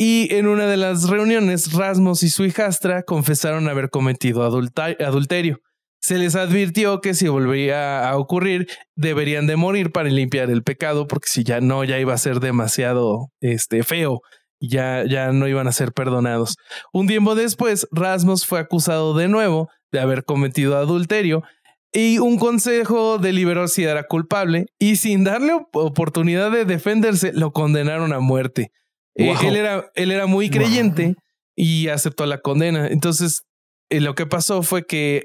y en una de las reuniones, Rasmus y su hijastra confesaron haber cometido adulterio. Se les advirtió que si volvía a ocurrir, deberían de morir para limpiar el pecado, porque si ya no, ya iba a ser demasiado este, feo. Ya, ya no iban a ser perdonados. Un tiempo después, Rasmus fue acusado de nuevo de haber cometido adulterio y un consejo deliberó si era culpable y sin darle oportunidad de defenderse, lo condenaron a muerte. Eh, él, era, él era muy creyente y aceptó la condena. Entonces, eh, lo que pasó fue que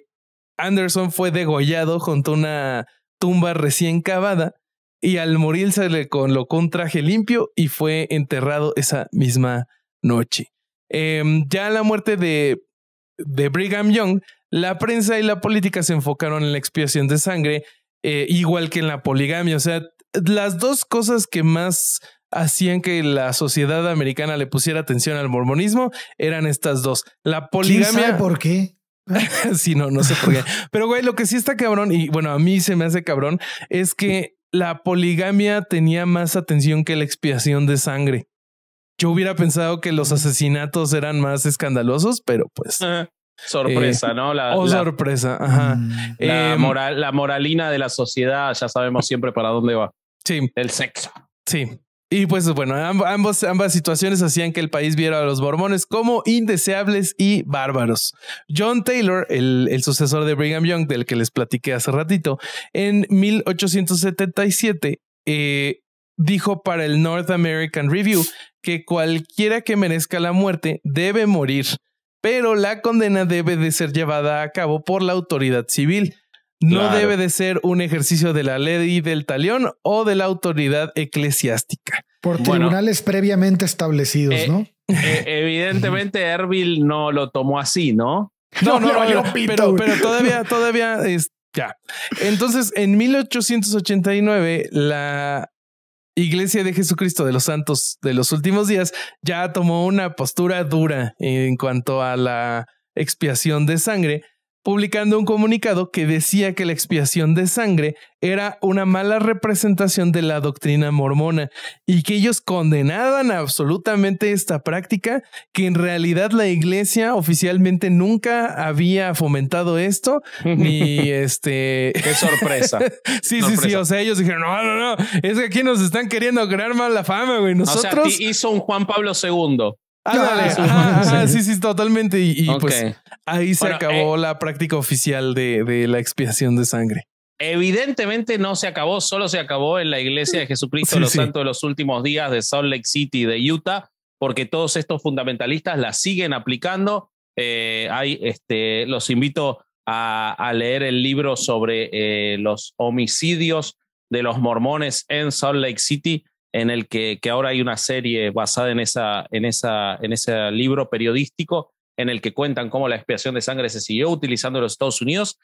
Anderson fue degollado junto a una tumba recién cavada y al morir se le colocó un traje limpio y fue enterrado esa misma noche. Eh, ya la muerte de, de Brigham Young, la prensa y la política se enfocaron en la expiación de sangre, eh, igual que en la poligamia. O sea, las dos cosas que más hacían que la sociedad americana le pusiera atención al mormonismo eran estas dos. La poligamia. ¿Por qué? [laughs] sí, no, no sé por qué. Pero güey, lo que sí está cabrón, y bueno, a mí se me hace cabrón, es que la poligamia tenía más atención que la expiación de sangre. Yo hubiera pensado que los asesinatos eran más escandalosos, pero pues. Ah, sorpresa, eh, ¿no? Oh, la, sorpresa. Ajá. Mm. Em, moral, la moralina de la sociedad, ya sabemos siempre para dónde va. Sí. El sexo. Sí. Y pues bueno, ambas situaciones hacían que el país viera a los Bormones como indeseables y bárbaros. John Taylor, el, sucesor de Brigham Young, del que les platiqué hace ratito, en 1877 eh, dijo para el North American Review que cualquiera que merezca la muerte debe morir, pero la condena debe de ser llevada a cabo por la autoridad civil no debe de ser un ejercicio de la ley del talión o de la autoridad eclesiástica. Por tribunales previamente establecidos, eh, ¿no? Eh, evidentemente, Erbil no lo tomó así, ¿no? No, no, pero, pero, todavía, todavía es, ya. Entonces, en 1889, la Iglesia de Jesucristo de los Santos de los últimos días ya tomó una postura dura en cuanto a la expiación de sangre publicando un comunicado que decía que la expiación de sangre era una mala representación de la doctrina mormona y que ellos condenaban absolutamente esta práctica, que en realidad la iglesia oficialmente nunca había fomentado esto, ni [laughs] este... ¡Qué sorpresa! [laughs] sí, sí, sí, o sea, ellos dijeron, no, no, no, es que aquí nos están queriendo crear mala fama, güey, nosotros... O hizo un Juan Pablo II ah, ah, ah sí, sí, totalmente. Y, pues ahí se acabó eh, la práctica oficial de, de, la expiación de sangre. Evidentemente no se acabó, solo se acabó en la iglesia de Jesucristo de los Santos de los últimos días de Salt Lake City, de Utah, porque todos estos fundamentalistas la siguen aplicando. Eh, este, los invito a, a, leer el libro sobre eh, los homicidios de los mormones en Salt Lake City en el que, ahora hay una serie basada en, esa, en, esa, en ese libro periodístico en el que cuentan cómo la expiación de sangre se siguió utilizando en los Estados Unidos.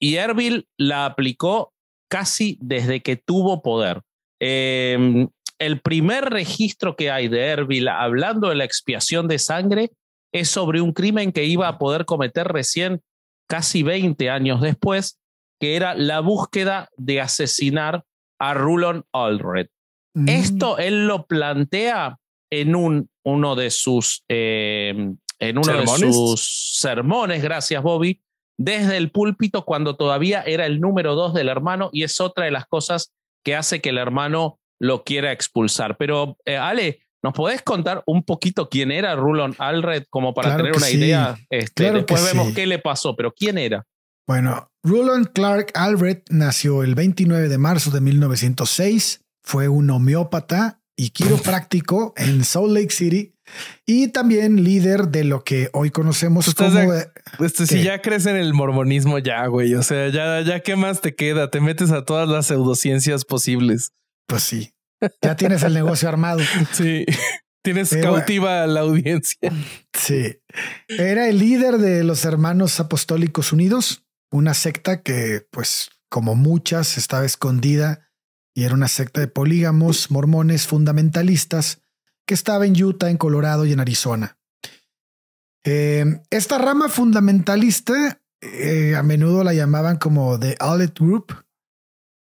Y Erbil la aplicó casi desde que tuvo poder. Em, el primer registro que hay de Erbil hablando de la expiación de sangre es sobre un crimen que iba a poder cometer recién casi 20 años después, que era la búsqueda de asesinar a Rulon Aldred. Mm. Esto él lo plantea en un, uno de sus, eh, en ¿Sermones? sus sermones, gracias Bobby, desde el púlpito cuando todavía era el número dos del hermano y es otra de las cosas que hace que el hermano lo quiera expulsar. Pero eh, Ale, ¿nos podés contar un poquito quién era Rulon Alred como para tener una idea? Este, después vemos qué le pasó, pero ¿quién era? Bueno, Rulon Clark Alred nació el 29 de marzo de 1906 fue un homeópata y quiropráctico en Salt Lake City y también líder de lo que hoy conocemos como... Este, si ya crees en el mormonismo, ya, güey, o sea, ya, ya, ¿qué más te queda? Te metes a todas las pseudociencias posibles. Pues sí, ya tienes el negocio armado. [laughs] Sí. Tienes cautiva a la audiencia. Sí. Era el líder de los Hermanos Apostólicos Unidos, una secta que, pues, como muchas, estaba escondida y era una secta de polígamos mormones fundamentalistas que estaba en Utah, en Colorado y en Arizona. Eh, esta rama fundamentalista eh, a menudo la llamaban como The Outlet Group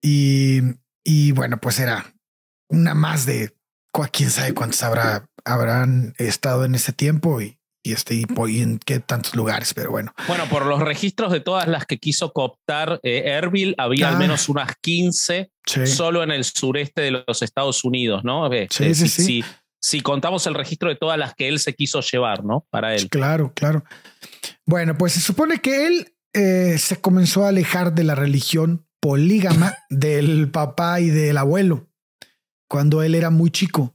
y, bueno, pues era una más de quién sabe cuántos habrá, habrán estado en ese tiempo y, y, este, en qué tantos lugares, pero bueno. Bueno, por los registros de todas las que quiso cooptar eh, Erbil, había al ah. menos unas 15 solo en el sureste de los Estados Unidos, ¿no? Eh, sí, eh, sí, sí. Si, contamos el registro de todas las que él se quiso llevar, ¿no? Para él. Claro, claro. Bueno, pues se supone que él eh, se comenzó a alejar de la religión polígama [laughs] del papá y del abuelo cuando él era muy chico.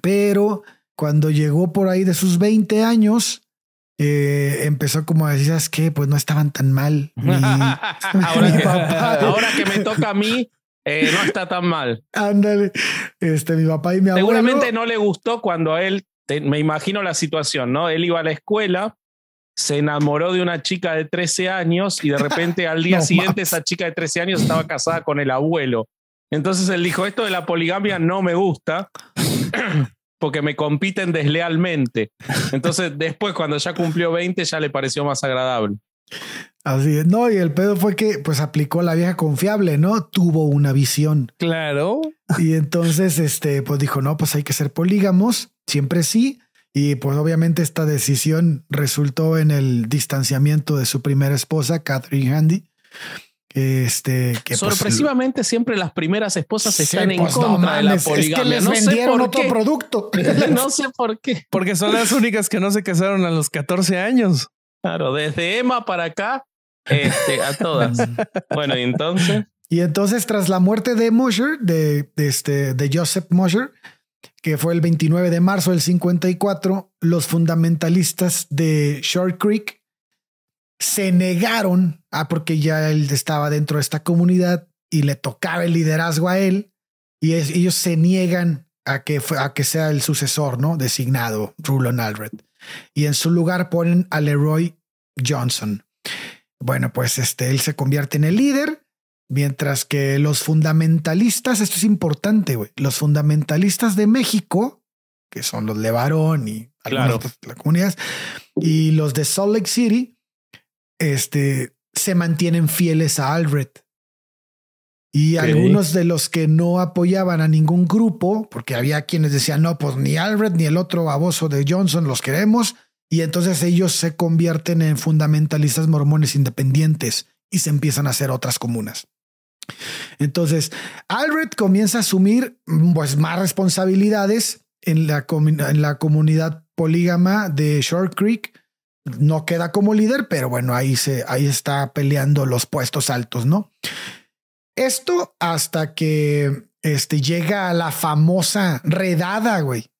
Pero cuando llegó por ahí de sus 20 años, empezó como a decir, ¿sabes qué? Pues no estaban tan mal. [laughs] [laughs] ahora que me toca a mí, eh, no está tan mal. [laughs] Ándale. Este, mi papá y mi abuelo. Seguramente no le gustó cuando él, me imagino la situación, ¿no? Él iba a la escuela, se enamoró de una chica de 13 años y de [laughs] repente al día siguiente esa chica de 13 años estaba casada con el abuelo. Entonces él dijo, esto de la poligamia no me gusta [clears throat] porque me compiten deslealmente. Entonces después, cuando ya cumplió 20, ya le pareció más agradable. Así es. No, y el pedo fue que pues aplicó la vieja confiable, ¿no? Tuvo una visión. Claro. Y entonces, este, pues dijo, no, pues hay que ser polígamos, siempre sí. Y pues obviamente esta decisión resultó en el distanciamiento de su primera esposa, Catherine Handy. Este, que pues, Sorpresivamente siempre las primeras esposas están en pues, contra de la poligamia. Es que les vendieron otro producto. [laughs] no sé por qué. Porque son las únicas que no se casaron a los 14 años. Claro, desde Emma para acá, este, a todas. [laughs] bueno, y entonces. Y entonces, tras la muerte de Mosher, de, este, de Joseph Mosher, que fue el 29 de marzo del 54, los fundamentalistas de Short Creek se negaron, a porque ya él estaba dentro de esta comunidad y le tocaba el liderazgo a él, y ellos se niegan a que, a que sea el sucesor, ¿no? Designado, Rulon Alred. Y en su lugar ponen a Leroy Johnson. Bueno, pues este, él se convierte en el líder, mientras que los fundamentalistas, esto es importante, los fundamentalistas de México, que son los Levarón y algunos algunas y los de Salt Lake City, este, se mantienen fieles a Alred. Y algunos de los que no apoyaban a ningún grupo, porque había quienes decían, no, pues ni Alred ni el otro baboso de Johnson los queremos, y entonces ellos se convierten en fundamentalistas mormones independientes y se empiezan a hacer otras comunas. Entonces, Alred comienza a asumir pues, más responsabilidades en la, en la comunidad polígama de Short Creek. No queda como líder, pero bueno, ahí, se, ahí está peleando los puestos altos, ¿no? Esto hasta que este, llega a la famosa redada, güey,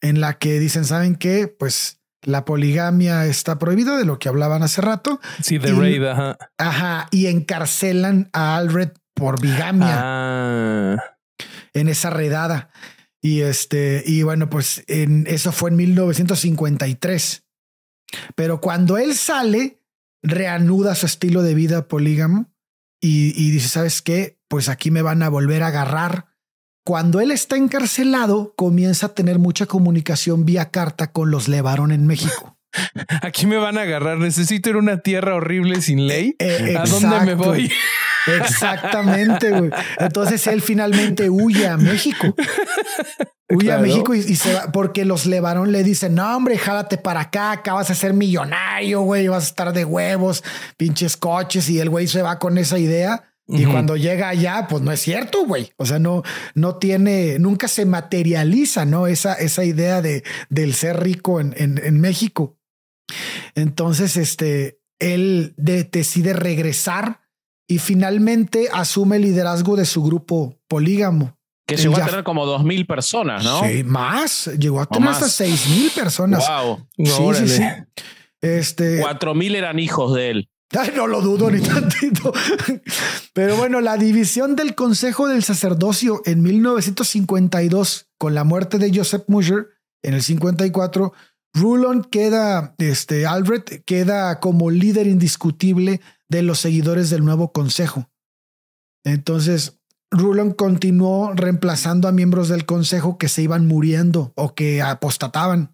en la que dicen, ¿saben qué? Pues la poligamia está prohibida, de lo que hablaban hace rato. Sí, de Raid, ajá. Ajá, y encarcelan a Alred por bigamia ah. en esa redada. Y este, y bueno, pues en, eso fue en 1953. Pero cuando él sale, reanuda su estilo de vida polígamo y, y dice: ¿Sabes qué? Pues aquí me van a volver a agarrar cuando él está encarcelado, comienza a tener mucha comunicación vía carta con los Levarón en México. [laughs] Aquí me van a agarrar. Necesito ir a una tierra horrible sin eh, ley. Eh, ¿A dónde me voy? [laughs] Exactamente, güey. Entonces él finalmente huye a México. Huye a México y, se va, porque los Levarón le dicen, no, hombre, jálate para acá, acá vas a ser millonario, güey, vas a estar de huevos, pinches coches, y el güey se va con esa idea. Y cuando llega allá, pues no es cierto, güey. O sea, no, no tiene, nunca se materializa, ¿no? Esa, esa idea de, del ser rico en, en, México. Entonces, este, él decide regresar y finalmente asume el liderazgo de su grupo polígamo. Que llegó a tener como dos mil personas, ¿no? Sí, más. Llegó a tener hasta seis mil personas. Wow. Este. Cuatro mil eran hijos de él no lo dudo ni [laughs] tantito. Pero bueno, la división del Consejo del Sacerdocio en 1952, con la muerte de Joseph Musher en el 54, Rulon queda, este, Albert queda como líder indiscutible de los seguidores del nuevo consejo. Entonces, Rulon continuó reemplazando a miembros del consejo que se iban muriendo o que apostataban.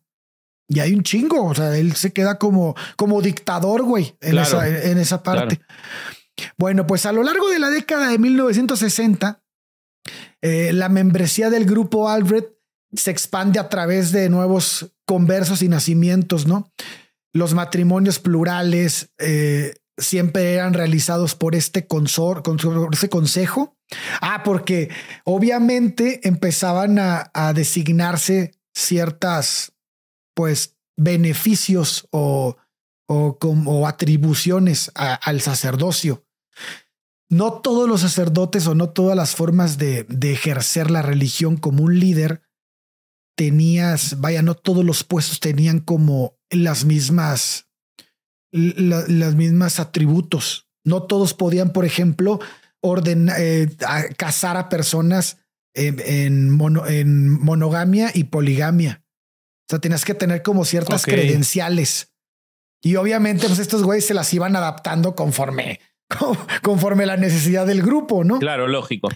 Y hay un chingo, o sea, él se queda como, como dictador, güey, en, esa, en esa parte. Bueno, pues a lo largo de la década de 1960, eh, la membresía del grupo Albrecht se expande a través de nuevos conversos y nacimientos, ¿no? Los matrimonios plurales eh, siempre eran realizados por este, consor, consor ese consejo. Ah, porque obviamente empezaban a designarse ciertas pues beneficios o, o, como atribuciones al sacerdocio. No todos los sacerdotes o no todas las formas de, ejercer la religión como un líder tenías, vaya, no todos los puestos tenían como las mismas, las mismas atributos. No todos podían, por ejemplo, ordenar, eh, casar a personas en monogamia y poligamia sea, tenías que tener como ciertas credenciales. Y obviamente, pues estos güeyes se las iban adaptando conforme, conforme la necesidad del grupo, ¿no? Claro, lógico.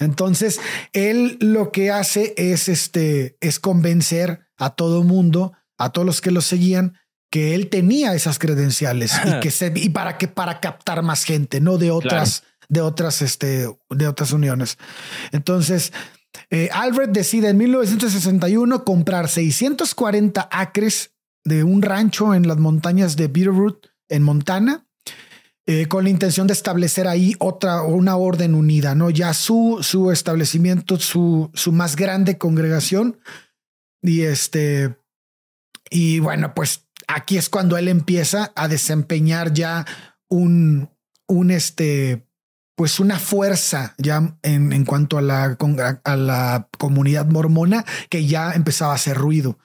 Entonces, él lo que hace es este, es convencer a todo mundo, a todos los que lo seguían, que él tenía esas credenciales y que [laughs] se, y para que para captar más gente, no de otras, de otras, este, de otras uniones. Entonces, eh, Albert decide en 1961 comprar 640 acres de un rancho en las montañas de Bitterroot, en Montana, eh, con la intención de establecer ahí otra, una orden unida, ¿no? Ya su, su establecimiento, su, su más grande congregación. Y este, y bueno, pues aquí es cuando él empieza a desempeñar ya un, un este, pues una fuerza ya en, en cuanto a la, a la comunidad mormona que ya empezaba a hacer ruido.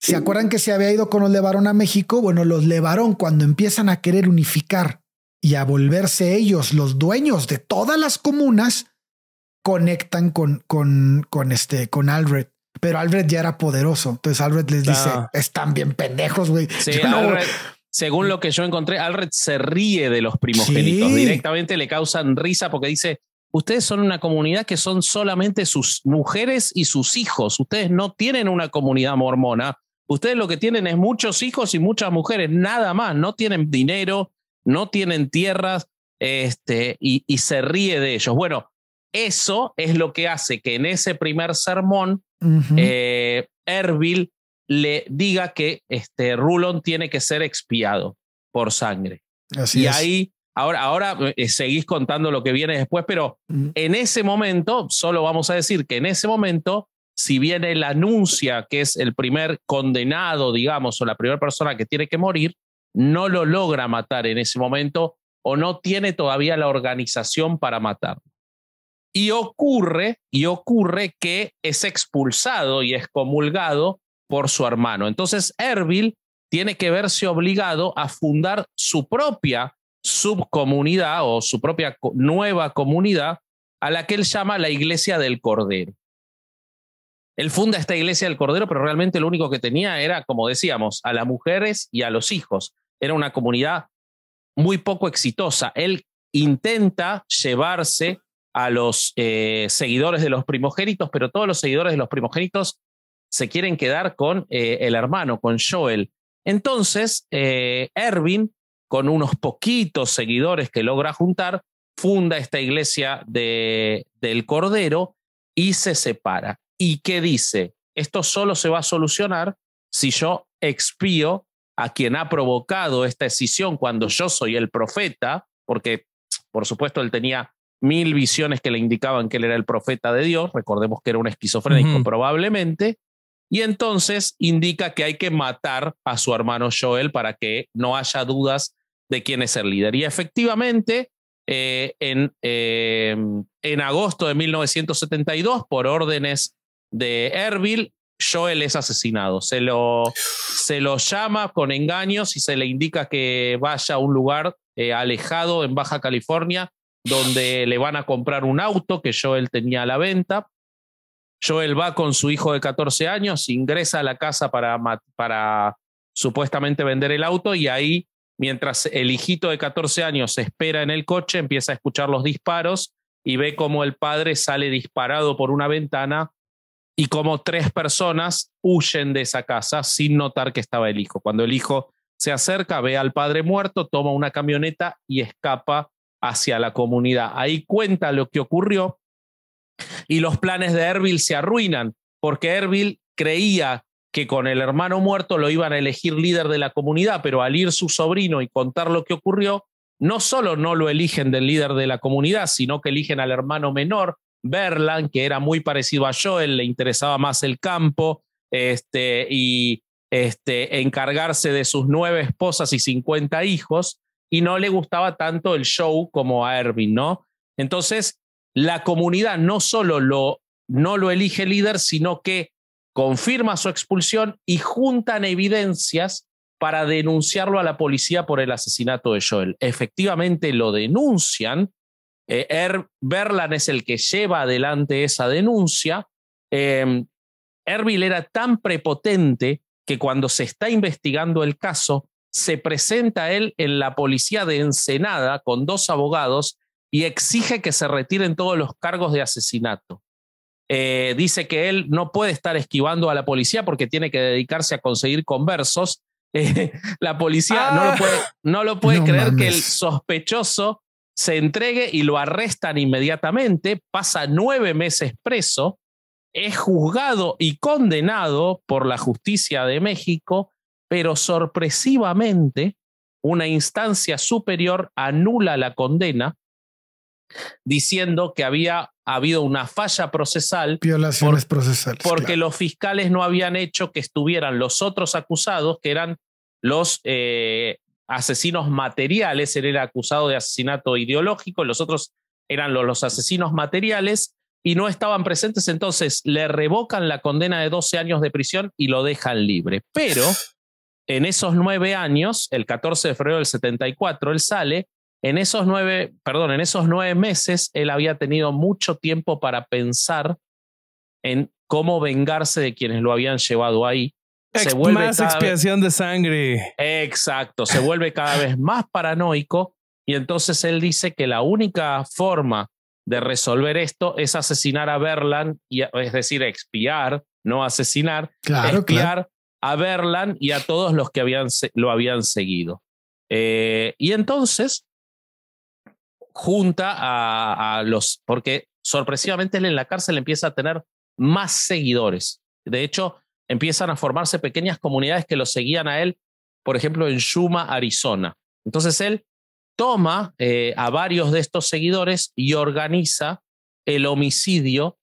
¿Se acuerdan que se había ido con los Levarón a México? Bueno, los Levarón cuando empiezan a querer unificar y a volverse ellos los dueños de todas las comunas, conectan con, con, con este, con Alred. Pero Alred ya era poderoso. Entonces Alred les dice, ah. están bien pendejos, güey. Según lo que yo encontré, Alred se ríe de los primogénitos. Directamente le causan risa porque dice, ustedes son una comunidad que son solamente sus mujeres y sus hijos. Ustedes no tienen una comunidad mormona. Ustedes lo que tienen es muchos hijos y muchas mujeres, nada más. No tienen dinero, no tienen tierras este, y, se ríe de ellos. Bueno, eso es lo que hace que en ese primer sermón, eh, Erbil le diga que este Rulon tiene que ser expiado por sangre. y ahí, ahora, ahora eh, seguís contando lo que viene después, pero en ese momento, solo vamos a decir que en ese momento, si viene la anuncia que es el primer condenado, digamos, o la primera persona que tiene que morir, no lo logra matar en ese momento o no tiene todavía la organización para matar. Y ocurre, y ocurre que es expulsado y excomulgado por su hermano. Entonces, Erbil tiene que verse obligado a fundar su propia subcomunidad o su propia nueva comunidad a la que él llama la Iglesia del Cordero. Él funda esta Iglesia del Cordero, pero realmente lo único que tenía era, como decíamos, a las mujeres y a los hijos. Era una comunidad muy poco exitosa. Él intenta llevarse a los eh, seguidores de los primogénitos, pero todos los seguidores de los primogénitos se quieren quedar con eh, el hermano, con Joel. Entonces, eh, Erwin, con unos poquitos seguidores que logra juntar, funda esta iglesia de, del Cordero y se separa. ¿Y qué dice? Esto solo se va a solucionar si yo expío a quien ha provocado esta escisión cuando yo soy el profeta, porque por supuesto él tenía mil visiones que le indicaban que él era el profeta de Dios, recordemos que era un esquizofrénico probablemente, y entonces indica que hay que matar a su hermano Joel para que no haya dudas de quién es el líder. Y efectivamente, eh, en, eh, en agosto de 1972, por órdenes de Erbil, Joel es asesinado. Se lo, se lo llama con engaños y se le indica que vaya a un lugar eh, alejado en Baja California donde le van a comprar un auto que Joel tenía a la venta Joel va con su hijo de 14 años, ingresa a la casa para, para supuestamente vender el auto y ahí, mientras el hijito de 14 años espera en el coche, empieza a escuchar los disparos y ve cómo el padre sale disparado por una ventana y como tres personas huyen de esa casa sin notar que estaba el hijo. Cuando el hijo se acerca, ve al padre muerto, toma una camioneta y escapa hacia la comunidad. Ahí cuenta lo que ocurrió y los planes de Erbil se arruinan, porque Erbil creía que con el hermano muerto lo iban a elegir líder de la comunidad, pero al ir su sobrino y contar lo que ocurrió, no solo no lo eligen del líder de la comunidad, sino que eligen al hermano menor, Berlan, que era muy parecido a Joel, le interesaba más el campo, este, y este, encargarse de sus nueve esposas y cincuenta hijos, y no le gustaba tanto el show como a Erwin, ¿no? Entonces, la comunidad no solo no lo elige líder, sino que confirma su expulsión y juntan evidencias para denunciarlo a la policía por el asesinato de Joel. Efectivamente lo denuncian. Eh, er Berlan es el que lleva adelante esa denuncia. Em, Erbil era tan prepotente que cuando se está investigando el caso, se presenta él en la policía de Ensenada con dos abogados y exige que se retiren todos los cargos de asesinato. Eh, dice que él no puede estar esquivando a la policía porque tiene que dedicarse a conseguir conversos. [laughs] Eh, la policía no lo ah. puede, creer que el sospechoso se entregue y lo arrestan inmediatamente, pasa nueve meses preso, es juzgado y condenado por la justicia de México, pero sorpresivamente una instancia superior anula la condena diciendo que había habido una falla procesal. Violaciones procesales. Porque los fiscales no habían hecho que estuvieran los otros acusados, que eran los eh, asesinos materiales, él era acusado de asesinato ideológico, los otros eran los, los asesinos materiales y no estaban presentes, entonces le revocan la condena de 12 años de prisión y lo dejan libre. Pero en esos nueve años, el 14 de febrero del 74, él sale en esos nueve, perdón, en esos nueve meses, él había tenido mucho tiempo para pensar en cómo vengarse de quienes lo habían llevado ahí. se vuelve más expiación de sangre. Exacto, se vuelve cada vez más paranoico y entonces él dice que la única forma de resolver esto es asesinar a Berlan y, es decir, expiar, no asesinar, expiar a Berlan y a todos los que habían, lo habían seguido. Eh, y entonces junta a, los, porque sorpresivamente él en la cárcel empieza a tener más seguidores. De hecho, empiezan a formarse pequeñas comunidades que lo seguían a él, por ejemplo, en Yuma, Arizona. Entonces él toma eh, a varios de estos seguidores y organiza el homicidio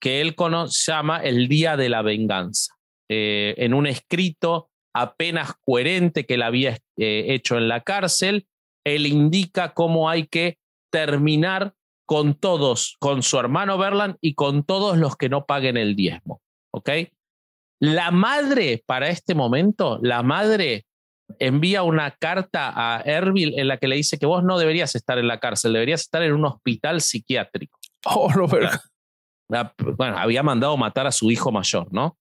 que él llama el Día de la Venganza, eh, en un escrito apenas coherente que él había eh, hecho en la cárcel, él indica cómo hay que terminar con todos, con su hermano Berland y con todos los que no paguen el diezmo. ¿Ok? La madre, para este momento, la madre envía una carta a Erbil en la que le dice que vos no deberías estar en la cárcel, deberías estar en un hospital psiquiátrico. Oh, ah, bueno, había mandado matar a su hijo mayor, ¿no?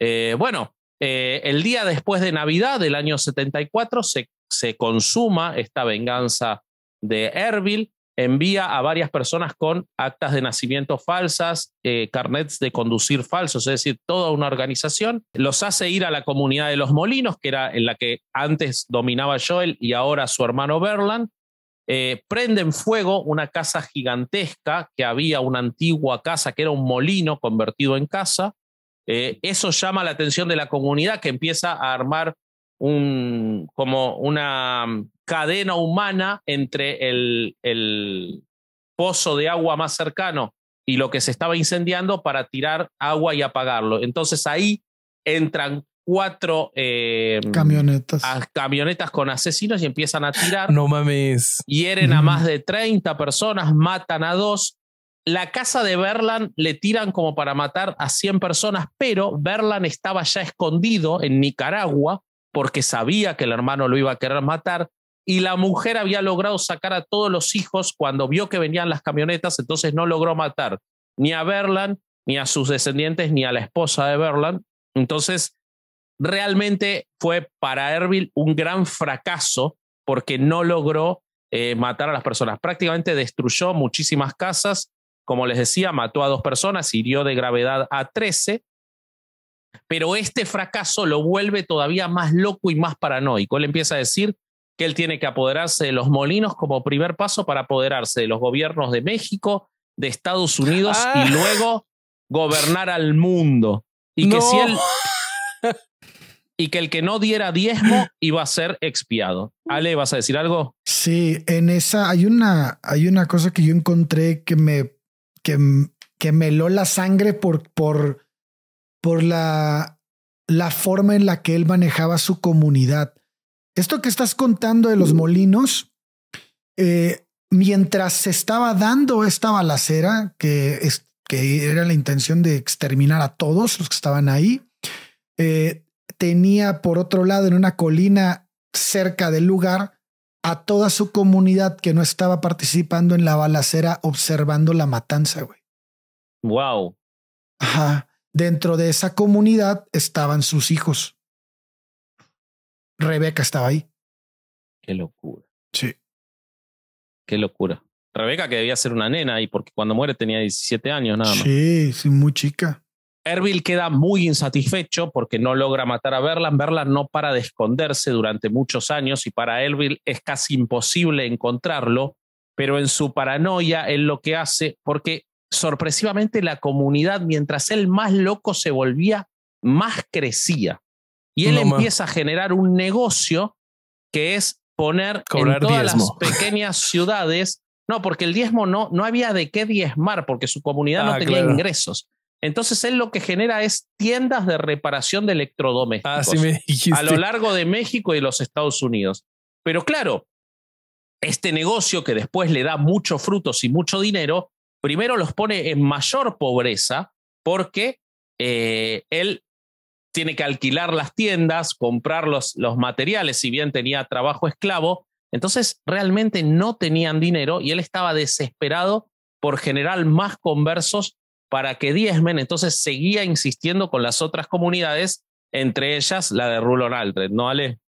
Eh, bueno, eh, el día después de Navidad del año 74 se, se consuma esta venganza de Erbil envía a varias personas con actas de nacimiento falsas, eh, carnets de conducir falsos, es decir, toda una organización. Los hace ir a la comunidad de los molinos, que era en la que antes dominaba Joel y ahora su hermano Berland. Prende eh, prenden fuego una casa gigantesca que había una antigua casa que era un molino convertido en casa. Eh, eso llama la atención de la comunidad que empieza a armar un, como una mm, cadena humana entre el, el pozo de agua más cercano y lo que se estaba incendiando para tirar agua y apagarlo. Entonces ahí entran cuatro eh, mm, camionetas. Ah, camionetas con asesinos y empiezan a tirar. No mames. Hieren a más de 30 personas, matan a dos. La casa de Berlan le tiran como para matar a 100 personas, pero Berlan estaba ya escondido en Nicaragua porque sabía que el hermano lo iba a querer matar y la mujer había logrado sacar a todos los hijos cuando vio que venían las camionetas, entonces no logró matar ni a Berland, ni a sus descendientes, ni a la esposa de Berland. Entonces, realmente fue para Erbil un gran fracaso porque no logró eh, matar a las personas. Prácticamente destruyó muchísimas casas, como les decía, mató a dos personas, hirió de gravedad a 13 pero este fracaso lo vuelve todavía más loco y más paranoico. Él empieza a decir que él tiene que apoderarse de los molinos como primer paso para apoderarse de los gobiernos de México, de Estados Unidos y ah. luego gobernar al mundo. Y que si él [laughs] y que el que no diera diezmo iba a ser expiado. Ale, ¿vas a decir algo? Sí, en esa hay una, hay una cosa que yo encontré que me, que, que me la sangre por, por, por la, la forma en la que él manejaba su comunidad. Esto que estás contando de los molinos, eh, mientras se estaba dando esta balacera, que, que era la intención de exterminar a todos los que estaban ahí, eh, tenía por otro lado en una colina cerca del lugar a toda su comunidad que no estaba participando en la balacera observando la matanza, güey. Wow. Ajá. Dentro de esa comunidad estaban sus hijos. Rebeca estaba ahí. Qué locura. Sí. Qué locura. Rebeca que debía ser una nena y porque cuando muere tenía 17 años nada más. Sí, sí, muy chica. Erbil queda muy insatisfecho porque no logra matar a Berlan. Berlan no para de esconderse durante muchos años y para Erbil es casi imposible encontrarlo, pero en su paranoia él lo que hace, porque sorpresivamente la comunidad, mientras él más loco se volvía, más crecía. Y él empieza a generar un negocio que es poner en todas las pequeñas ciudades. No, porque el diezmo no, no había de qué diezmar, porque su comunidad no ah, tenía ingresos. Entonces él lo que genera es tiendas de reparación de electrodomésticos ah, [laughs] a lo largo de México y los Estados Unidos. Pero claro, este negocio que después le da muchos frutos y mucho dinero, primero los pone en mayor pobreza porque eh, él tiene que alquilar las tiendas, comprar los, materiales, si bien tenía trabajo esclavo, entonces realmente no tenían dinero y él estaba desesperado por generar más conversos para que diezmen, entonces seguía insistiendo con las otras comunidades, entre ellas la de Rulon Aldred, ¿no, Ale?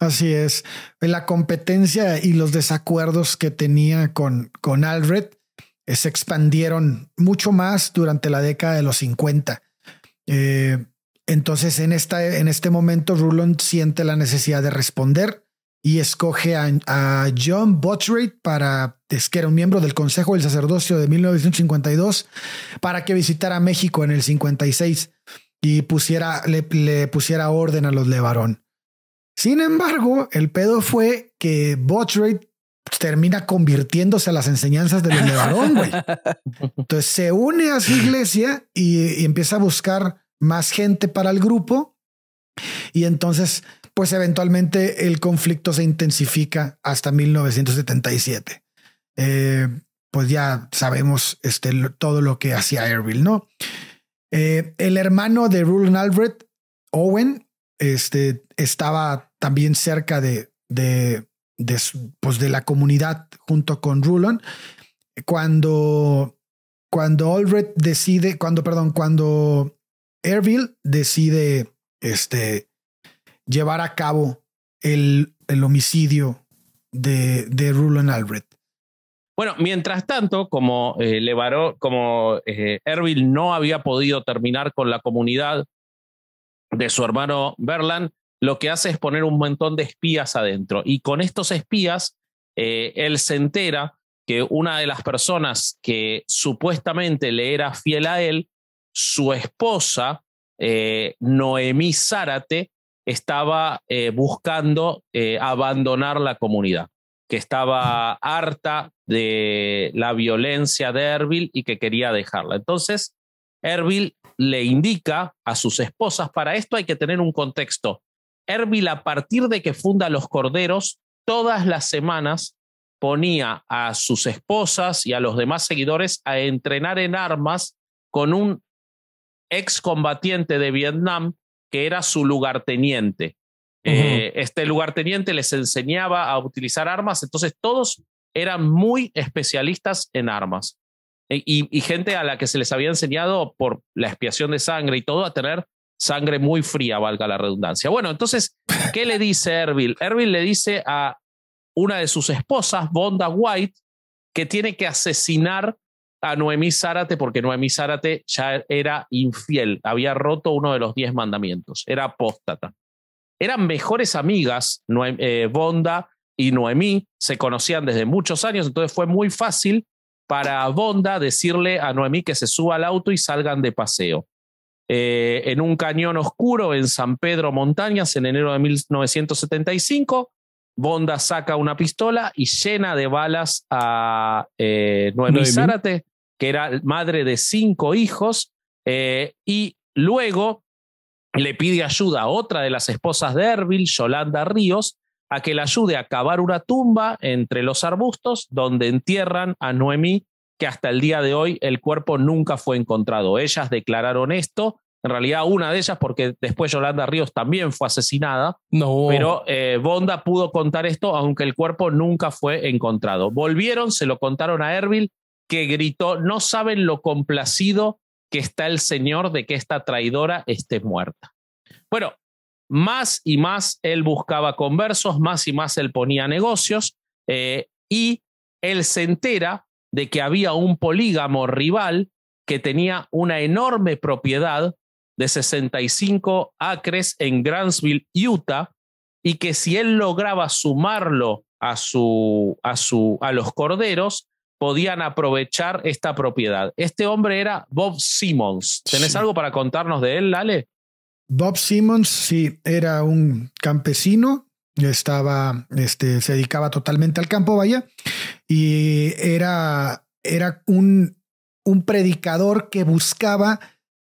Así es. La competencia y los desacuerdos que tenía con, con se expandieron mucho más durante la década de los 50. Eh, entonces, en, esta, en este momento, Rulon siente la necesidad de responder y escoge a, John botrate para que era un miembro del Consejo del Sacerdocio de 1952 para que visitara México en el 56 y pusiera, le, pusiera orden a los Levarón. Sin embargo, el pedo fue que botrate pues, termina convirtiéndose a las enseñanzas del Levarón, güey. Entonces se une a su iglesia y, empieza a buscar más gente para el grupo. Y entonces, pues eventualmente el conflicto se intensifica hasta 1977. Eh, pues ya sabemos este, todo lo que hacía Erbil, ¿no? Eh, el hermano de Roland Alfred, Owen, este, estaba también cerca de de, pues, de la comunidad junto con Rulon, cuando, cuando Albrecht decide, cuando, perdón, cuando Ervil decide este, llevar a cabo el, el homicidio de, de Rulon Albrecht. Bueno, mientras tanto, como eh, como eh, no había podido terminar con la comunidad de su hermano Berland, lo que hace es poner un montón de espías adentro. Y con estos espías, eh, él se entera que una de las personas que supuestamente le era fiel a él, su esposa, eh, Noemí Zárate, estaba eh, buscando abandonar la comunidad, que estaba harta de la violencia de Erbil y que quería dejarla. Entonces, Erbil le indica a sus esposas, para esto hay que tener un contexto, Erbil, a partir de que funda Los Corderos, todas las semanas ponía a sus esposas y a los demás seguidores a entrenar en armas con un excombatiente de Vietnam que era su lugarteniente. Eh, este lugarteniente les enseñaba a utilizar armas, entonces todos eran muy especialistas en armas. E, y, y gente a la que se les había enseñado por la expiación de sangre y todo a tener sangre muy fría, valga la redundancia. Bueno, entonces, ¿qué le dice Erbil? Erbil le dice a una de sus esposas, Bonda White, que tiene que asesinar a Noemí Zárate porque Noemí Zárate ya era infiel, había roto uno de los diez mandamientos, era apóstata. Eran mejores amigas, Bonda eh, y Noemí, se conocían desde muchos años, entonces fue muy fácil para Bonda decirle a Noemí que se suba al auto y salgan de paseo. Eh, en un cañón oscuro en San Pedro Montañas en enero de 1975. Bonda saca una pistola y llena de balas a eh, Noemí, Zárate, que era madre de cinco hijos, eh, y luego le pide ayuda a otra de las esposas de Erbil, Yolanda Ríos, a que le ayude a cavar una tumba entre los arbustos donde entierran a Noemí que hasta el día de hoy el cuerpo nunca fue encontrado. Ellas declararon esto, en realidad una de ellas, porque después Yolanda Ríos también fue asesinada, no. pero eh, Bonda pudo contar esto, aunque el cuerpo nunca fue encontrado. Volvieron, se lo contaron a Erbil, que gritó, no saben lo complacido que está el señor de que esta traidora esté muerta. Bueno, más y más él buscaba conversos, más y más él ponía negocios eh, y él se entera de que había un polígamo rival que tenía una enorme propiedad de 65 acres en Grantsville, Utah, y que si él lograba sumarlo a, su, a, su, a los corderos, podían aprovechar esta propiedad. Este hombre era Bob Simmons. ¿Tenés algo para contarnos de él, Lale? Bob Simmons, sí, era un campesino, estaba, este, se dedicaba totalmente al campo, vaya, y era, era un, un predicador que buscaba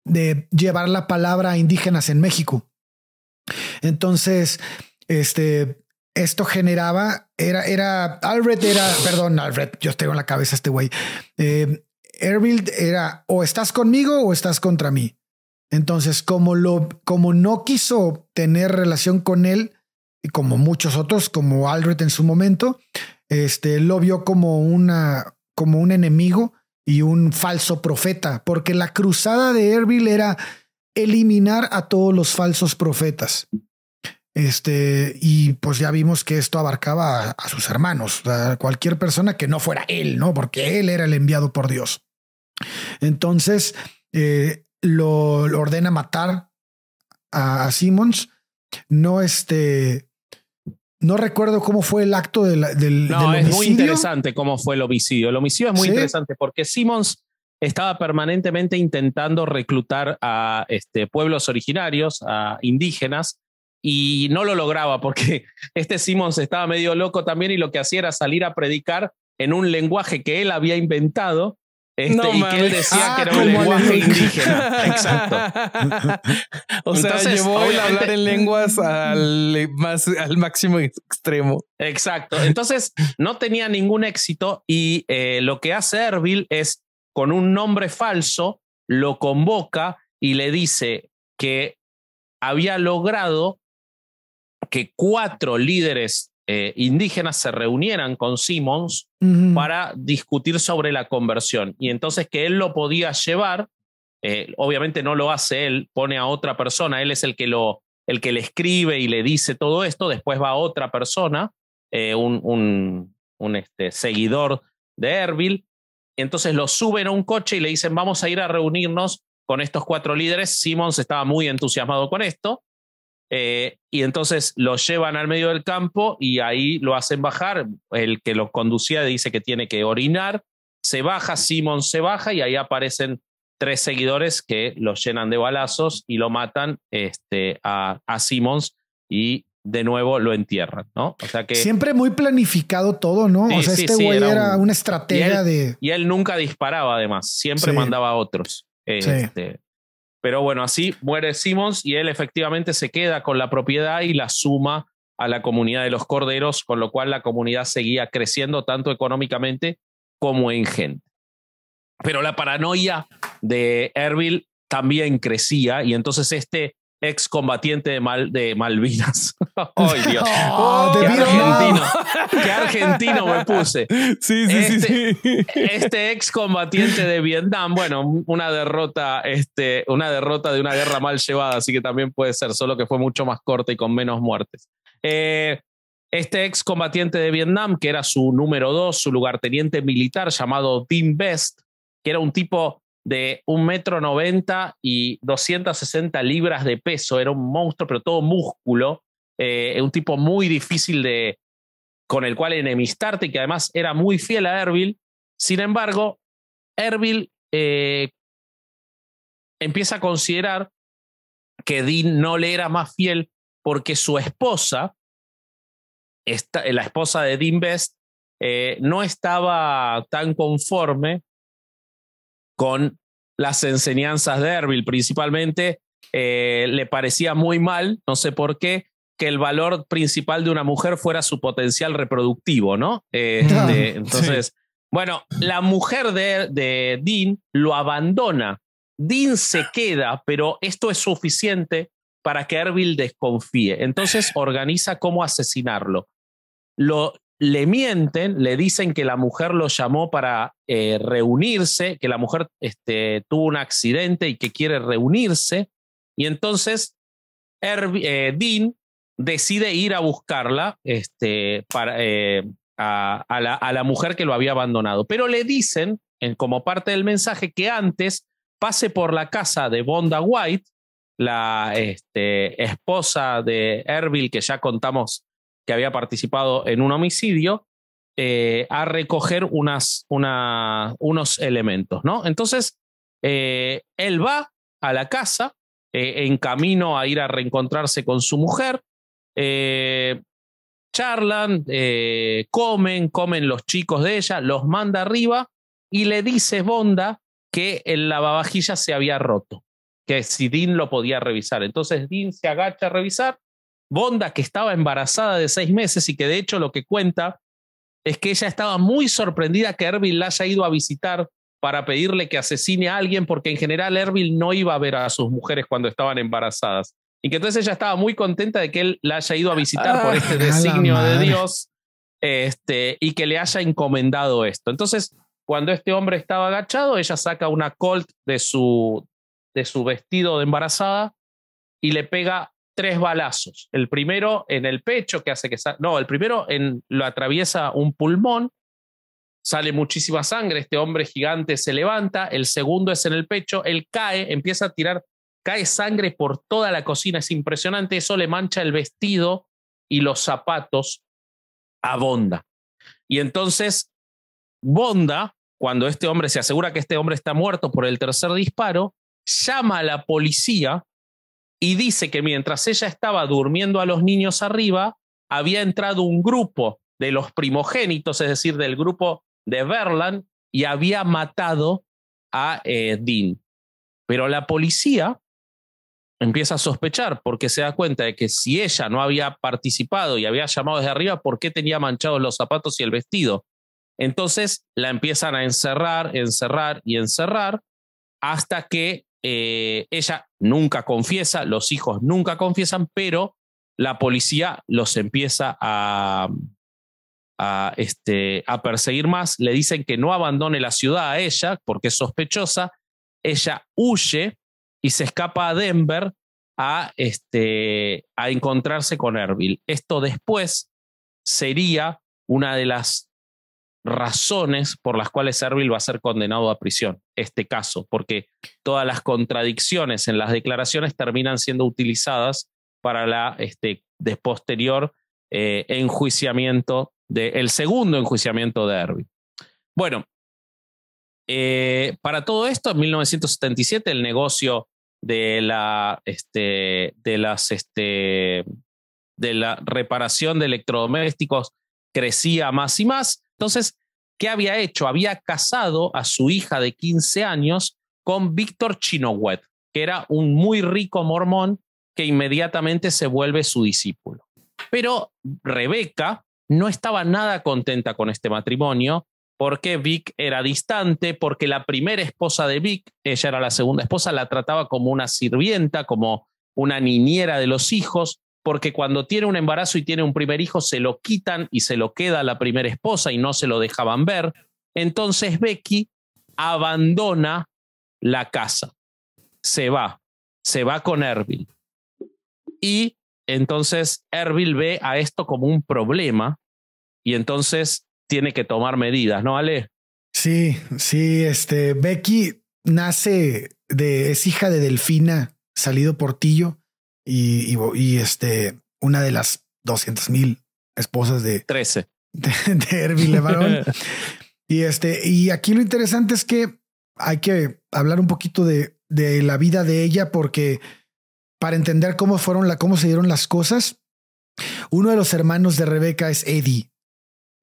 de llevar la palabra a indígenas en México. Entonces, este, esto generaba, era, era, Alfred era, perdón, Alfred, yo tengo en la cabeza este güey. Eh, era o estás conmigo o estás contra mí. Entonces, como lo, como no quiso tener relación con él, y como muchos otros, como Alfred en su momento, este, lo vio como, una, como un enemigo y un falso profeta, porque la cruzada de Erbil era eliminar a todos los falsos profetas. Este, y pues ya vimos que esto abarcaba a, sus hermanos, a cualquier persona que no fuera él, ¿no? Porque él era el enviado por Dios. Entonces, eh, lo, ordena matar a, a Simmons. No, este, no recuerdo cómo fue el acto del, homicidio. es muy interesante cómo fue el homicidio. El homicidio es muy interesante porque Simmons estaba permanentemente intentando reclutar a este, pueblos originarios, a indígenas, y no lo lograba porque [laughs] este Simmons estaba medio loco también y lo que hacía era salir a predicar en un lenguaje que él había inventado este, y que él decía que ah, era un lenguaje indígena. Exacto. [laughs] o sea, llevó el hablar en lenguas al, máximo extremo. Exacto. Entonces, no tenía ningún éxito y eh, lo que hace Erbil es, con un nombre falso, lo convoca y le dice que había logrado que cuatro líderes eh, indígenas se reunieran con Simmons para discutir sobre la conversión. Y entonces que él lo podía llevar, eh, obviamente no lo hace él, pone a otra persona, él es el que, lo, el que le escribe y le dice todo esto, después va a otra persona, eh, un, un, un este, seguidor de Erbil, entonces lo suben a un coche y le dicen, vamos a ir a reunirnos con estos cuatro líderes. Simmons estaba muy entusiasmado con esto. Eh, y entonces lo llevan al medio del campo y ahí lo hacen bajar. El que lo conducía dice que tiene que orinar. Se baja, Simón se baja y ahí aparecen tres seguidores que lo llenan de balazos y lo matan este, a, a y de nuevo lo entierran, ¿no? O sea que. Siempre muy planificado todo, ¿no? o sea, este güey era, una estrategia de. Y él nunca disparaba, además. Siempre mandaba a otros. Este, pero bueno, así muere Simmons y él efectivamente se queda con la propiedad y la suma a la comunidad de los corderos, con lo cual la comunidad seguía creciendo tanto económicamente como en gente. Pero la paranoia de Erbil también crecía y entonces este excombatiente de, Mal, de Malvinas. [laughs] ¡Ay, Dios! [laughs] Ah, oh, ¡Qué argentino! [laughs] ¡Qué argentino me puse! Sí, sí, sí, Este Este excombatiente de Vietnam, bueno, una derrota, este, una derrota de una guerra mal llevada, así que también puede ser, solo que fue mucho más corta y con menos muertes. Eh, este combatiente de Vietnam, que era su número dos, su lugarteniente militar llamado Dean Best, que era un tipo de un metro noventa y 260 libras de peso, era un monstruo, pero todo músculo, eh, un tipo muy difícil de, con el cual enemistarte y que además era muy fiel a Erbil. Sin embargo, Erbil eh, empieza a considerar que Dean no le era más fiel porque su esposa, la esposa de Dean Best, eh, no estaba tan conforme con las enseñanzas de Erbil principalmente, eh, le parecía muy mal, no sé por qué, que el valor principal de una mujer fuera su potencial reproductivo, ¿no? Este, ah, entonces, bueno, la mujer de, de Dean lo abandona. Dean se queda, pero esto es suficiente para que Erbil desconfíe. Entonces organiza cómo asesinarlo. Lo le mienten, le dicen que la mujer lo llamó para eh, reunirse, que la mujer este, tuvo un accidente y que quiere reunirse. Y entonces eh, Dean decide ir a buscarla este, para, eh, a, la, mujer que lo había abandonado. Pero le dicen, como parte del mensaje, que antes pase por la casa de Bonda White, la este, esposa de Erbil, que ya contamos que había participado en un homicidio eh, a recoger unas, unos elementos, ¿no? Entonces, eh, él va a la casa eh, en camino a ir a reencontrarse con su mujer, charlan, comen, comen los chicos de ella, los manda arriba y le dice Bonda que el lavavajillas se había roto, que si Dean lo podía revisar. Entonces Dean se agacha a revisar Bonda que estaba embarazada de seis meses y que de hecho lo que cuenta es que ella estaba muy sorprendida que Erbil la haya ido a visitar para pedirle que asesine a alguien porque en general Erbil no iba a ver a sus mujeres cuando estaban embarazadas. Y que entonces ella estaba muy contenta de que él la haya ido a visitar por ah, este designio de Dios este, y que le haya encomendado esto. Entonces, cuando este hombre estaba agachado, ella saca una colt de su, de su vestido de embarazada y le pega tres balazos. El primero en el pecho, que hace que salga. No, el primero en, lo atraviesa un pulmón, sale muchísima sangre, este hombre gigante se levanta, el segundo es en el pecho, él cae, empieza a tirar, cae sangre por toda la cocina, es impresionante, eso le mancha el vestido y los zapatos a Bonda. Y entonces, Bonda, cuando este hombre se asegura que este hombre está muerto por el tercer disparo, llama a la policía y dice que mientras ella estaba durmiendo a los niños arriba, había entrado un grupo de los primogénitos, es decir, del grupo de Verland, y había matado a eh, Dean. Pero la policía empieza a sospechar porque se da cuenta de que si ella no había participado y había llamado desde arriba, ¿por qué tenía manchados los zapatos y el vestido? Entonces la empiezan a encerrar, encerrar y encerrar hasta que eh, ella nunca confiesa, los hijos nunca confiesan, pero la policía los empieza a, a, este, a perseguir más. Le dicen que no abandone la ciudad a ella porque es sospechosa. Ella huye y se escapa a Denver a, este, a encontrarse con Erbil. Esto después sería una de las razones por las cuales Erbil va a ser condenado a prisión, este caso, porque todas las contradicciones en las declaraciones terminan siendo utilizadas para la este, posterior eh, enjuiciamiento, de, el segundo enjuiciamiento de Erbil. Bueno, eh, para todo esto, en 1977, el negocio de la, este, de las, este, de la reparación de electrodomésticos crecía más y más entonces, ¿qué había hecho? Había casado a su hija de 15 años con Víctor Chinowet, que era un muy rico mormón que inmediatamente se vuelve su discípulo. Pero Rebeca no estaba nada contenta con este matrimonio porque Vic era distante, porque la primera esposa de Vic, ella era la segunda esposa, la trataba como una sirvienta, como una niñera de los hijos, porque cuando tiene un embarazo y tiene un primer hijo, se lo quitan y se lo queda a la primera esposa y no se lo dejaban ver. Entonces Becky abandona la casa, se va, se va con Erbil. Y entonces Erbil ve a esto como un problema y entonces tiene que tomar medidas, ¿no, Ale? Sí, sí, este, Becky nace de, es hija de Delfina, salido Portillo, y, este, una de las 200 mil esposas de 13 [laughs] de, [laughs] y este, y aquí lo interesante es que hay que hablar un poquito de, de la vida de ella, porque para entender cómo fueron la, cómo se dieron las cosas, uno de los hermanos de Rebeca es Eddie.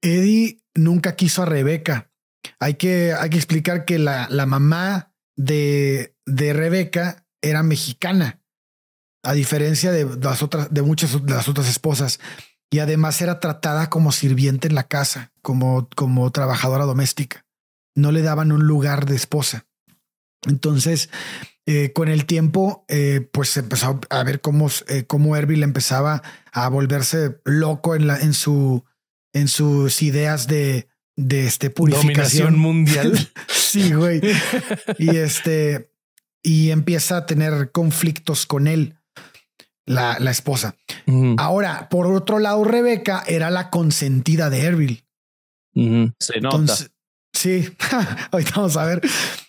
Eddie nunca quiso a Rebeca. Hay que, hay que explicar que la, la mamá de, de Rebeca era mexicana a diferencia de las otras, de muchas de las otras esposas. Y además era tratada como sirviente en la casa, como, como trabajadora doméstica. No le daban un lugar de esposa. Entonces, eh, con el tiempo, eh, pues se empezó a ver cómo, eh, cómo Erbil empezaba a volverse loco en, la, en, su, en sus ideas de, de este purificación mundial. [laughs] sí, güey. y este, y empieza a tener conflictos con él la, esposa. Ahora, por otro lado, Rebeca era la consentida de Erbil. Se nota. sí, [laughs] ahorita vamos a ver.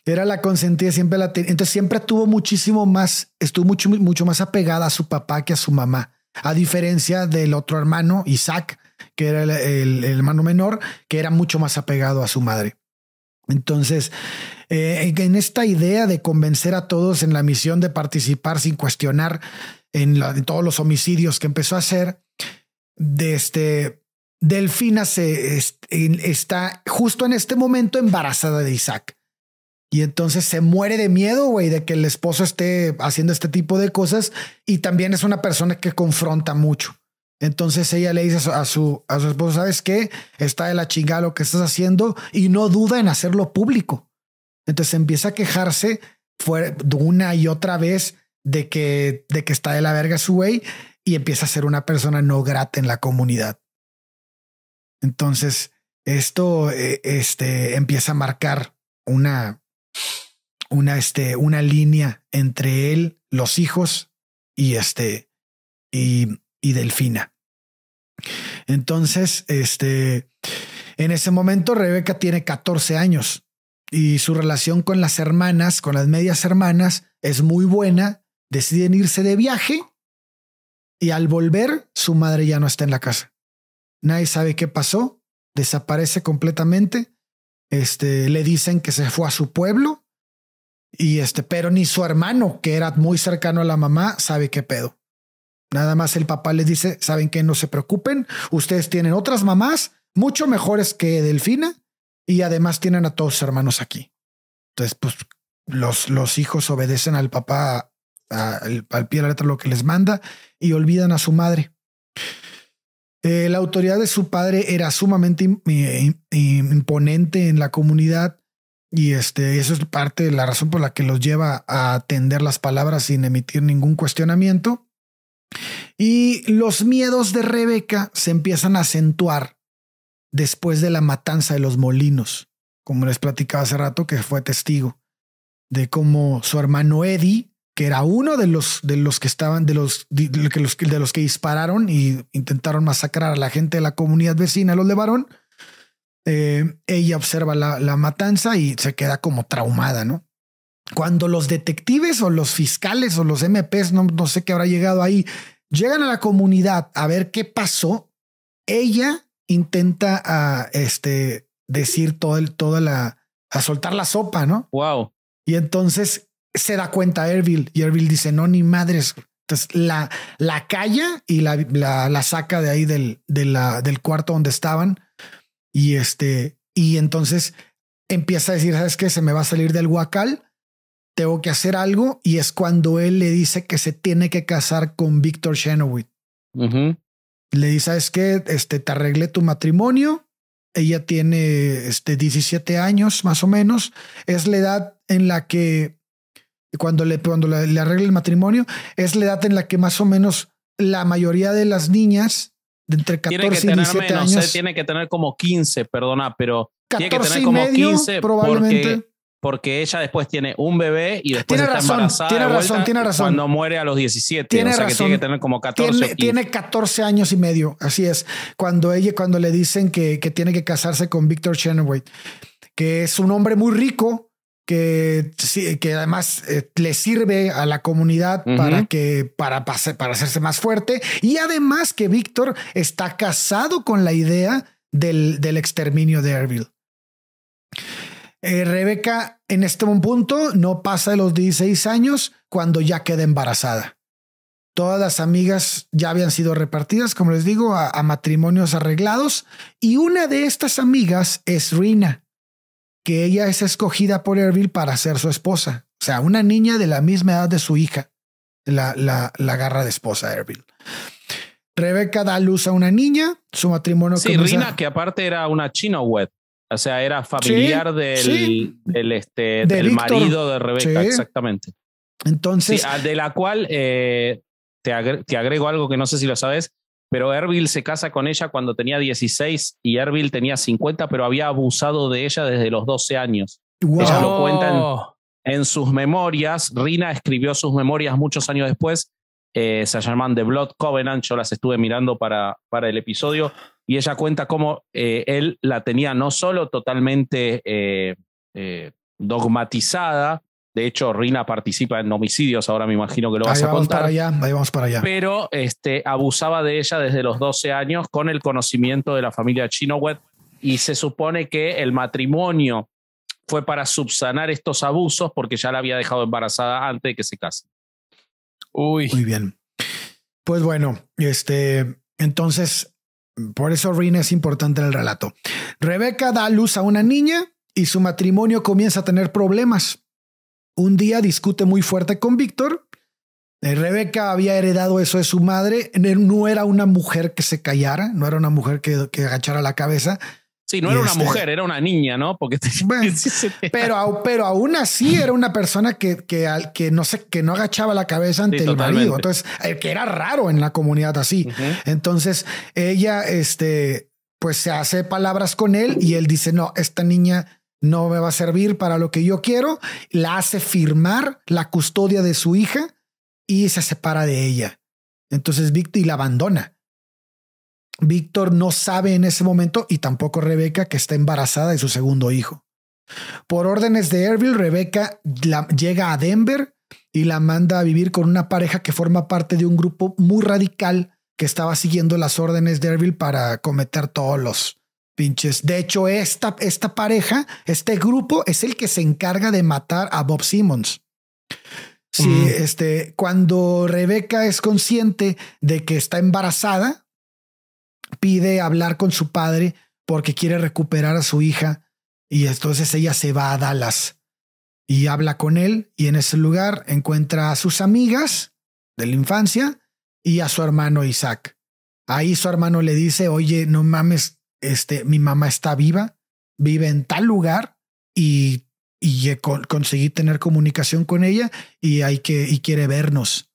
Era la consentida, siempre la Entonces siempre tuvo muchísimo más, estuvo mucho, mucho más apegada a su papá que a su mamá. A diferencia del otro hermano, Isaac, que era el, hermano menor, que era mucho más apegado a su madre. Entonces, eh, en esta idea de convencer a todos en la misión de participar sin cuestionar, en, la, todos los homicidios que empezó a hacer, de este, Delfina se, está justo en este momento embarazada de Isaac. Y entonces se muere de miedo, güey, de que el esposo esté haciendo este tipo de cosas. Y también es una persona que confronta mucho. Entonces ella le dice a su, a su esposo, ¿sabes qué? Está de la chingada lo que estás haciendo y no duda en hacerlo público. Entonces empieza a quejarse fue una y otra vez de que, de que está de la verga su güey y empieza a ser una persona no grata en la comunidad. Entonces, esto eh, este, empieza a marcar una, una, este, una línea entre él, los hijos y este y, y Delfina. Entonces, este, en ese momento Rebeca tiene 14 años y su relación con las hermanas, con las medias hermanas, es muy buena deciden irse de viaje y al volver su madre ya no está en la casa. Nadie sabe qué pasó, desaparece completamente. Este, le dicen que se fue a su pueblo y este, pero ni su hermano, que era muy cercano a la mamá, sabe qué pedo. Nada más el papá le dice, saben que no se preocupen, ustedes tienen otras mamás mucho mejores que Delfina y además tienen a todos sus hermanos aquí. Entonces, pues los, los hijos obedecen al papá al, pie de la letra lo que les manda y olvidan a su madre. Eh, la autoridad de su padre era sumamente eh, imponente en la comunidad y este, eso es parte de la razón por la que los lleva a atender las palabras sin emitir ningún cuestionamiento. Y los miedos de Rebeca se empiezan a acentuar después de la matanza de los molinos, como les platicaba hace rato que fue testigo de cómo su hermano Eddie que era uno de los de los que estaban de los los, que dispararon y intentaron masacrar a la gente de la comunidad vecina, los de eh, ella observa la, matanza y se queda como traumada, ¿no? Cuando los detectives o los fiscales o los MPs, no, sé qué habrá llegado ahí, llegan a la comunidad a ver qué pasó, ella intenta ah, este, decir todo toda la, a soltar la sopa, ¿no? Wow. Y entonces se da cuenta Ervil y Ervil dice, no, ni madres. Entonces la, la calla y la, la, la saca de ahí del, la, del cuarto donde estaban. Y este, y entonces empieza a decir, sabes que se me va a salir del huacal, tengo que hacer algo. Y es cuando él le dice que se tiene que casar con Víctor Shenowit. Le dice, sabes que este, te arreglé tu matrimonio. Ella tiene este, 17 años más o menos. Es la edad en la que cuando le, cuando le, arregla el matrimonio, es la edad en la que más o menos la mayoría de las niñas de entre 14 y 17 años. Eh, tiene que tener como 15, perdona, pero 14 tiene que como medio, 15 probablemente. Porque, ella después tiene un bebé y después tiene está embarazada tiene razón, tiene razón. cuando muere a los 17, tiene o sea que tiene que tener como 14. Tiene, 14 años y medio, así es. Cuando ella cuando le dicen que, que tiene que casarse con Victor Chenoweth, que es un hombre muy rico que, además eh, le sirve a la comunidad para que para, hacerse más fuerte y además que Víctor está casado con la idea del, exterminio de Erbil. Eh, Rebeca en este punto no pasa los 16 años cuando ya queda embarazada. Todas las amigas ya habían sido repartidas, como les digo, a, a matrimonios arreglados y una de estas amigas es Rina que ella es escogida por Erbil para ser su esposa. O sea, una niña de la misma edad de su hija la, la, la garra de esposa a Erbil. Rebeca da luz a una niña, su matrimonio. Sí, Rina, que aparte era una chino web. O sea, era familiar del, del, este, del marido de Rebeca, exactamente. Entonces. de la cual eh, te, te agrego algo que no sé si lo sabes pero Erbil se casa con ella cuando tenía 16 y Erbil tenía 50, pero había abusado de ella desde los 12 años. Ella lo cuenta en, sus memorias. Rina escribió sus memorias muchos años después. Eh, se llaman The Blood Covenant. Yo las estuve mirando para, para el episodio. Y ella cuenta cómo eh, él la tenía no solo totalmente eh, dogmatizada, de hecho, Rina participa en homicidios, ahora me imagino que lo vas a contar. allá, vamos para allá. Pero este, abusaba de ella desde los 12 años con el conocimiento de la familia Chinoweth y se supone que el matrimonio fue para subsanar estos abusos porque ya la había dejado embarazada antes de que se case. Uy. Muy bien. Pues bueno, este, entonces, por eso Rina es importante en el relato. Rebeca da luz a una niña y su matrimonio comienza a tener problemas un día discute muy fuerte con Víctor. Eh, Rebeca había heredado eso de su madre. No era una mujer que se callara, no era una mujer que, que agachara la cabeza. Sí, no era una este mujer, era una niña, ¿no? Porque pero, pero aún así era una persona que, que, que, no sé, que no agachaba la cabeza ante el marido. Entonces, eh, que era raro en la comunidad así. Entonces, ella, este, pues se hace palabras con él y él dice, no, esta niña no me va a servir para lo que yo quiero, la hace firmar la custodia de su hija y se separa de ella. Entonces Víctor y la abandona. Víctor no sabe en ese momento y tampoco Rebeca que está embarazada de su segundo hijo. Por órdenes de Ervil, Rebeca llega a Denver y la manda a vivir con una pareja que forma parte de un grupo muy radical que estaba siguiendo las órdenes de Ervil para cometer todos los, Pinches. De hecho, esta, esta pareja, este grupo es el que se encarga de matar a Bob Simmons. Sí, este, cuando Rebeca es consciente de que está embarazada, pide hablar con su padre porque quiere recuperar a su hija y entonces ella se va a Dallas y habla con él y en ese lugar encuentra a sus amigas de la infancia y a su hermano Isaac. Ahí su hermano le dice, oye, no mames, este, mi mamá está viva, vive en tal lugar y, y conseguí tener comunicación con ella y hay que, y quiere vernos.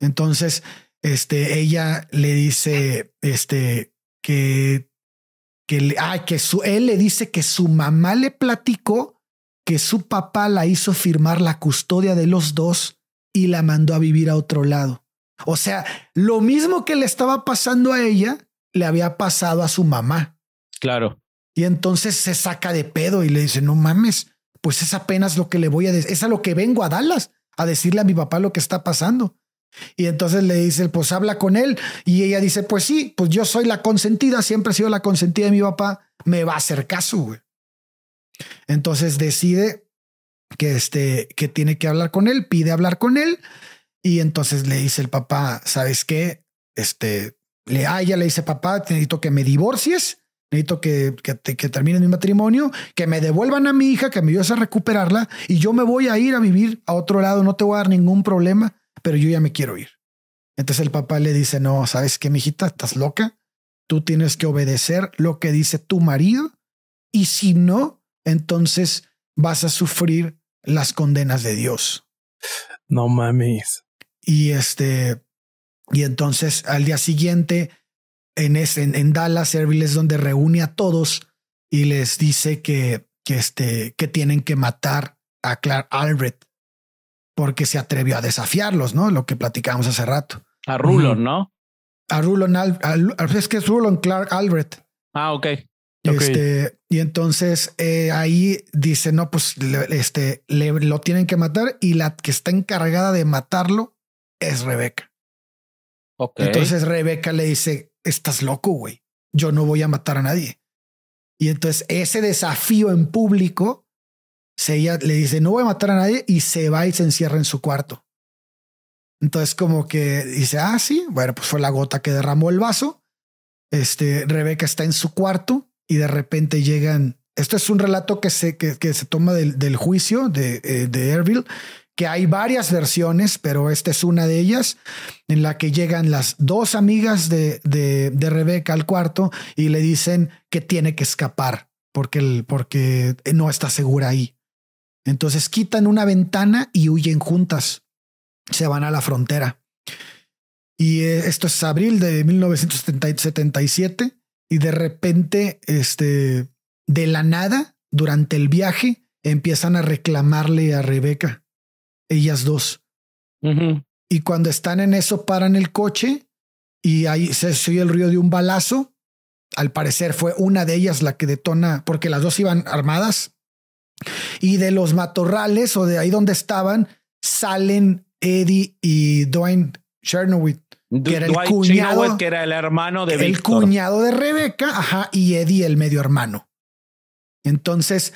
Entonces, este, ella le dice, este, que, que, ah, que su, él le dice que su mamá le platicó que su papá la hizo firmar la custodia de los dos y la mandó a vivir a otro lado. O sea, lo mismo que le estaba pasando a ella, le había pasado a su mamá. Claro. Y entonces se saca de pedo y le dice, no mames, pues es apenas lo que le voy a decir, es a lo que vengo a Dallas, a decirle a mi papá lo que está pasando. Y entonces le dice, pues habla con él. Y ella dice, pues sí, pues yo soy la consentida, siempre he sido la consentida de mi papá, me va a hacer caso, Entonces decide que, este, que tiene que hablar con él, pide hablar con él. Y entonces le dice el papá, ¿sabes qué? Este, le ella ah, le dice, papá, necesito que me divorcies, necesito que, que, termine mi matrimonio, que me devuelvan a mi hija, que me ayudes a recuperarla y yo me voy a ir a vivir a otro lado, no te voy a dar ningún problema, pero yo ya me quiero ir. Entonces el papá le dice, no, ¿sabes qué, mijita? ¿Estás loca? Tú tienes que obedecer lo que dice tu marido y si no, entonces vas a sufrir las condenas de Dios. No mames. Y este, y entonces al día siguiente, en, ese, en, Dallas, Erbil es donde reúne a todos y les dice que, que, este, que tienen que matar a Clark Albrecht porque se atrevió a desafiarlos, ¿no? Lo que platicábamos hace rato. A Rulon, ¿no? A Rulon, Al, es que es Rulon Clark Albrecht. Ah, ok. Este, y entonces eh, ahí dice, no, pues este, lo tienen que matar y la que está encargada de matarlo es Rebeca. Entonces Rebeca le dice, estás loco, güey. Yo no voy a matar a nadie. Y entonces ese desafío en público, se ella le dice, no voy a matar a nadie y se va y se encierra en su cuarto. Entonces como que dice, ah, sí, bueno, pues fue la gota que derramó el vaso. Este, Rebeca está en su cuarto y de repente llegan, esto es un relato que se, que, que se toma del, del juicio de, eh, de que hay varias versiones, pero esta es una de ellas, en la que llegan las dos amigas de, de, de Rebeca al cuarto y le dicen que tiene que escapar porque, el, porque no está segura ahí. Entonces quitan una ventana y huyen juntas. Se van a la frontera. Y eh, esto es abril de 1977 y de repente, este, de la nada, durante el viaje, empiezan a reclamarle a Rebeca ellas dos. Y cuando están en eso, paran el coche y ahí se oye el ruido de un balazo. Al parecer fue una de ellas la que detona, porque las dos iban armadas. Y de los matorrales o de ahí donde estaban, salen Eddie y Dwayne Chernowitz, que era el cuñado, que era el hermano de El cuñado de Rebeca, ajá, y Eddie el medio hermano. Entonces,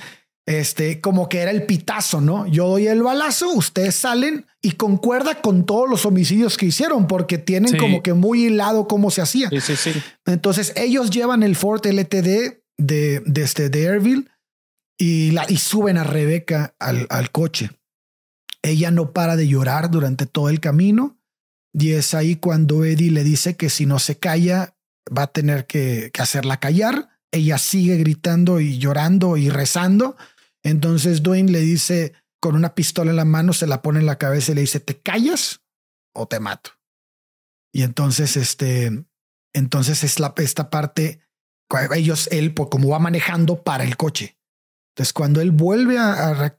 este, como que era el pitazo, ¿no? Yo doy el balazo, ustedes salen y concuerda con todos los homicidios que hicieron porque tienen como que muy hilado cómo se hacía. Entonces ellos llevan el Ford LTD de, de, este, de Airville y, la, y suben a Rebeca al, al coche. Ella no para de llorar durante todo el camino y es ahí cuando Eddie le dice que si no se calla va a tener que hacerla callar. Ella sigue gritando y llorando y rezando entonces Dwayne le dice con una pistola en la mano, se la pone en la cabeza y le dice, ¿te callas o te mato? Y entonces, este, entonces es la, esta parte, ellos, él, pues, como va manejando para el coche. Entonces, cuando él vuelve a, agarrar,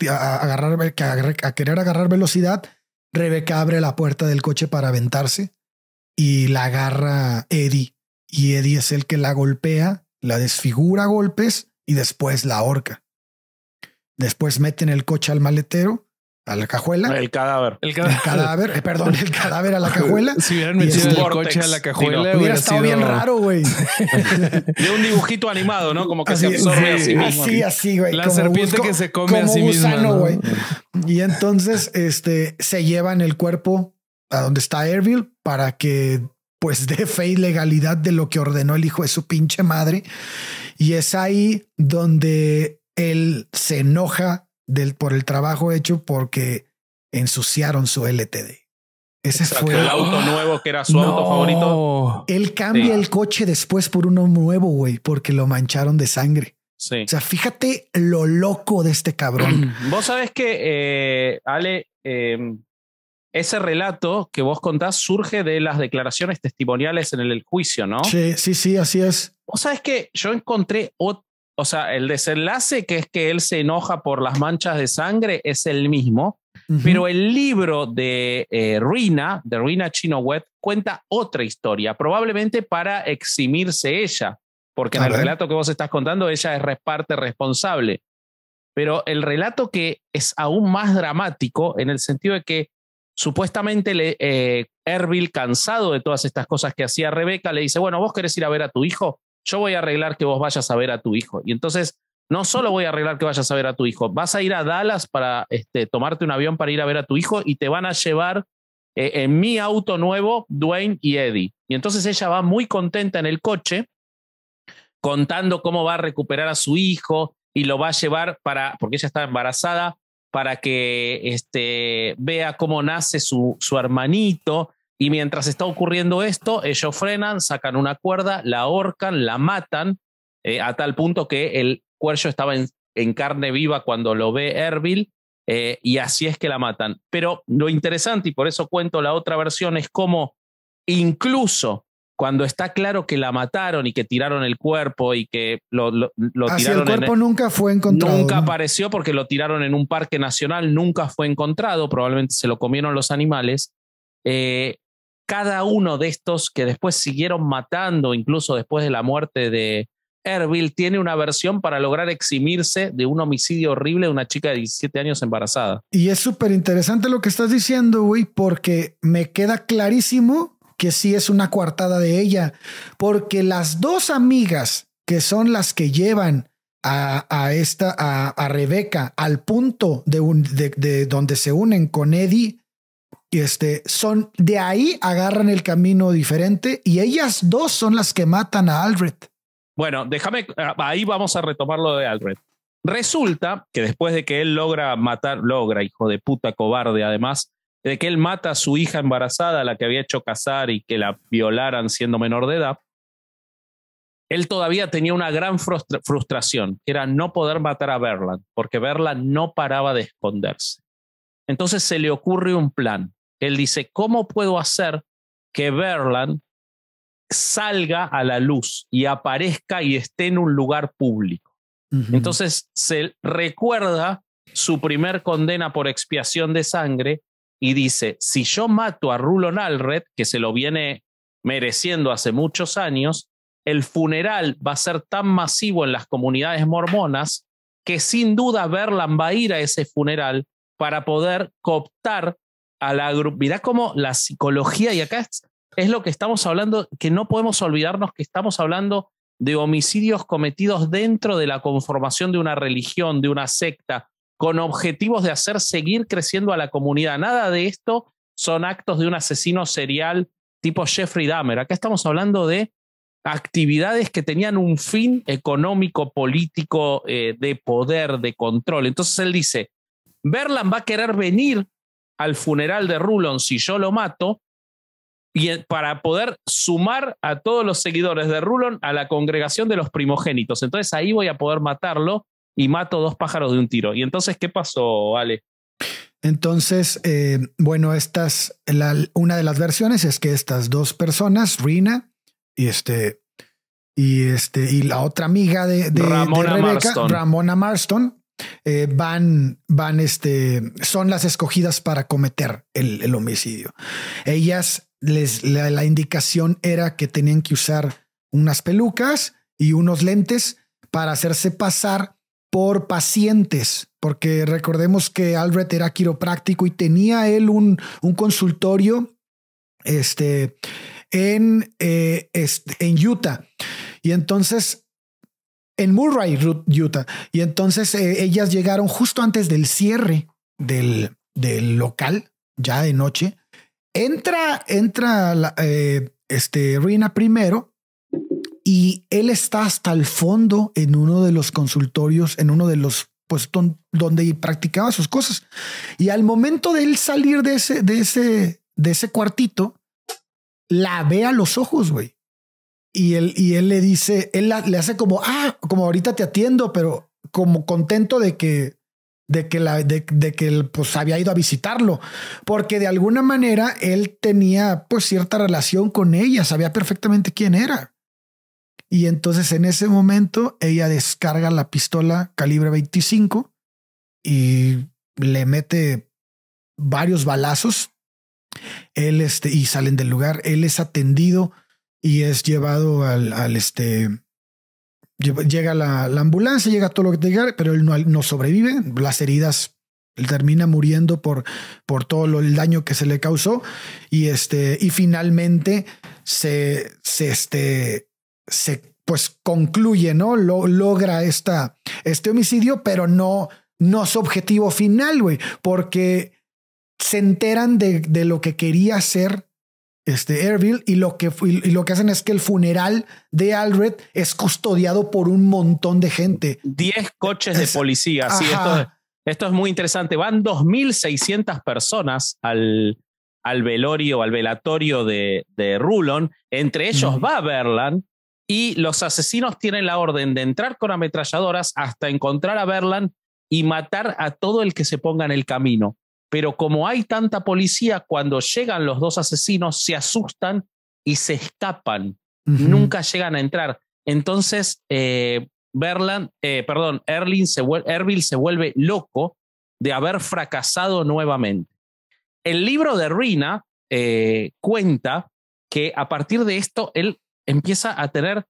a, querer agarrar velocidad, Rebeca abre la puerta del coche para aventarse y la agarra Eddie. Y Eddie es el que la golpea, la desfigura a golpes y después la ahorca. Después meten el coche al maletero, a la cajuela. El cadáver. El cadáver, el cadáver eh, perdón, el cadáver a la [laughs] cajuela. Si hubieran metido el este coche a la cajuela, hubiera, hubiera estado bien raro, güey. [laughs] De un dibujito animado, ¿no? Como que se absorbe mismo. Así, así, güey. La serpiente que se come a sí misma. Y entonces, este, se llevan el cuerpo a donde está Ervil para que pues dé fe y legalidad de lo que ordenó el hijo de su pinche madre. Y es ahí donde él se enoja por el trabajo hecho porque ensuciaron su LTD. Ese fue el auto nuevo que era su auto favorito. Él cambia el coche después por uno nuevo, güey, porque lo mancharon de sangre. Sí. O sea, fíjate lo loco de este cabrón. [clears throat] Vos sabés que, eh, Ale, em, ese relato que vos contás surge de las declaraciones testimoniales en el, juicio, ¿no? Sí, sí, sí, así es. Vos sabés que yo encontré otro o sea, el desenlace que es que él se enoja por las manchas de sangre es el mismo, pero el libro de Ruina, eh, Rina, de Rina Chinoweth, cuenta otra historia, probablemente para eximirse ella, porque en el relato que vos estás contando ella es parte responsable. Pero el relato que es aún más dramático en el sentido de que supuestamente le, eh, Erbil, cansado de todas estas cosas que hacía Rebeca, le dice, bueno, vos querés ir a ver a tu hijo, yo voy a arreglar que vos vayas a ver a tu hijo. Y entonces, no solo voy a arreglar que vayas a ver a tu hijo, vas a ir a Dallas para este, tomarte un avión para ir a ver a tu hijo y te van a llevar eh, en mi auto nuevo, Dwayne y Eddie. Y entonces ella va muy contenta en el coche, contando cómo va a recuperar a su hijo y lo va a llevar para, porque ella está embarazada, para que este, vea cómo nace su, su hermanito y mientras está ocurriendo esto, ellos frenan, sacan una cuerda, la ahorcan, la matan, eh, a tal punto que el cuello estaba en, carne viva cuando lo ve Erbil, eh, y así es que la matan. Pero lo interesante, y por eso cuento la otra versión, es cómo incluso cuando está claro que la mataron y que tiraron el cuerpo y que lo, lo, lo ah, El cuerpo nunca fue encontrado. Nunca apareció porque lo tiraron en un parque nacional, nunca fue encontrado, probablemente se lo comieron los animales. Eh, cada uno de estos que después siguieron matando, incluso después de la muerte de Erbil, tiene una versión para lograr eximirse de un homicidio horrible de una chica de 17 años embarazada. Y es súper interesante lo que estás diciendo, güey, porque me queda clarísimo que sí es una coartada de ella, porque las dos amigas que son las que llevan a, esta, a, Rebeca al punto de, de donde se unen con Eddie, y este, son de ahí agarran el camino diferente y ellas dos son las que matan a Alfred. Bueno, déjame, ah, ahí vamos a retomar lo de Alfred. Resulta que después de que él logra matar, logra, hijo de puta cobarde, además, de que él mata a su hija embarazada, la que había hecho casar y que la violaran siendo menor de edad, él todavía tenía una gran frustración, que era no poder matar a Berland, porque Berland no paraba de esconderse. Entonces se le ocurre un plan él dice, ¿cómo puedo hacer que Berlan salga a la luz y aparezca y esté en un lugar público? Entonces se recuerda su primer condena por expiación de sangre y dice, si yo mato a Rulon Alred, que se lo viene mereciendo hace muchos años, el funeral va a ser tan masivo en las comunidades mormonas que sin duda Berlan va a ir a ese funeral para poder cooptar a la cómo la psicología, y acá es, lo que estamos hablando, que no podemos olvidarnos que estamos hablando de homicidios cometidos dentro de la conformación de una religión, de una secta, con objetivos de hacer seguir creciendo a la comunidad. Nada de esto son actos de un asesino serial tipo Jeffrey Dahmer. Acá estamos hablando de actividades que tenían un fin económico, político, eh, de poder, de control. Entonces él dice, Berland va a querer venir al funeral de Rulon si yo lo mato, y para poder sumar a todos los seguidores de Rulon a la congregación de los primogénitos. Entonces ahí voy a poder matarlo y mato dos pájaros de un tiro. ¿Y entonces qué pasó, Ale? Entonces, eh, bueno, estas, la, una de las versiones es que estas dos personas, Rina y este, y este, y la otra amiga de, de Ramona Marston, eh, van, van, este, son las escogidas para cometer el, homicidio. Ellas, les, la, indicación era que tenían que usar unas pelucas y unos lentes para hacerse pasar por pacientes, porque recordemos que Albert era quiropráctico y tenía él un, consultorio este, en, eh, en Utah. Y entonces en Murray, Utah. Y entonces eh, ellas llegaron justo antes del cierre del, local, ya de noche. Entra, entra la, eh, este, Rina primero y él está hasta el fondo en uno de los consultorios, en uno de los pues donde practicaba sus cosas. Y al momento de él salir de ese, de ese, de ese cuartito, la ve a los ojos, güey y él, y él le dice, él le hace como, ah, como ahorita te atiendo, pero como contento de que, de que, la, de, que pues, había ido a visitarlo, porque de alguna manera él tenía pues cierta relación con ella, sabía perfectamente quién era. Y entonces en ese momento ella descarga la pistola calibre 25 y le mete varios balazos. Él este, y salen del lugar. Él es atendido y es llevado al, este, llega la, ambulancia, llega todo lo que pero él no, sobrevive, las heridas él termina muriendo por, por todo el daño que se le causó y este y finalmente se, se este se pues concluye, ¿no? logra esta, este homicidio, pero no, no su objetivo final, güey, porque se enteran de, de lo que quería hacer este, Airville, y lo, que, lo que hacen es que el funeral de Alred es custodiado por un montón de gente. Diez coches de policía, esto es, muy interesante. Van 2.600 personas al, al velorio, al velatorio de, de Rulon. Entre ellos va Berlan y los asesinos tienen la orden de entrar con ametralladoras hasta encontrar a Berlan y matar a todo el que se ponga en el camino. Pero como hay tanta policía, cuando llegan los dos asesinos, se asustan y se escapan. Nunca llegan a entrar. Entonces, eh, eh perdón, se se vuelve loco de haber fracasado nuevamente. El libro de Ruina eh, cuenta que a partir de esto él empieza a tener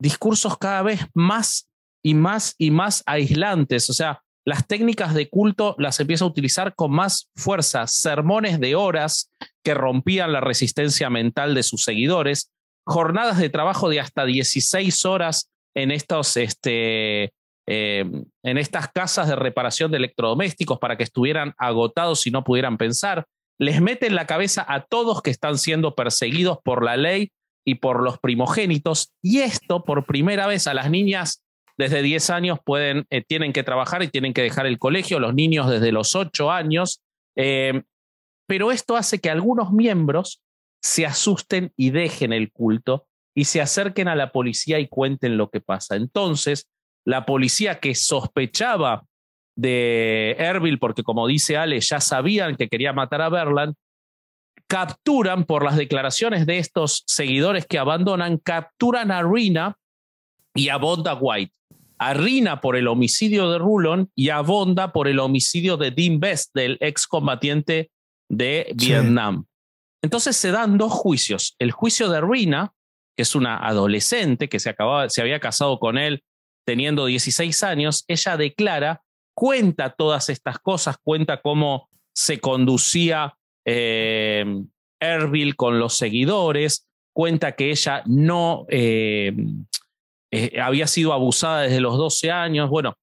discursos cada vez más y más y más aislantes. O sea, las técnicas de culto las empieza a utilizar con más fuerza, sermones de horas que rompían la resistencia mental de sus seguidores, jornadas de trabajo de hasta 16 horas en, estos, este, eh, en estas casas de reparación de electrodomésticos para que estuvieran agotados y no pudieran pensar. Les mete en la cabeza a todos que están siendo perseguidos por la ley y por los primogénitos, y esto por primera vez a las niñas desde 10 años eh, tienen que trabajar y tienen que dejar el colegio, los niños desde los 8 años, eh, pero esto hace que algunos miembros se asusten y dejen el culto y se acerquen a la policía y cuenten lo que pasa. Entonces, la policía que sospechaba de Erbil, porque como dice Ale, ya sabían que quería matar a Berland, capturan por las declaraciones de estos seguidores que abandonan, capturan a Rina y a Bonda White a Rina por el homicidio de Rulon y a Bonda por el homicidio de Dean Best, del excombatiente de Vietnam. Entonces se dan dos juicios. El juicio de Rina, que es una adolescente que se, se había casado con él teniendo 16 años, ella declara, cuenta todas estas cosas, cuenta cómo se conducía eh, Erbil con los seguidores, cuenta que ella no, eh, eh, había sido abusada desde los 12 años, bueno,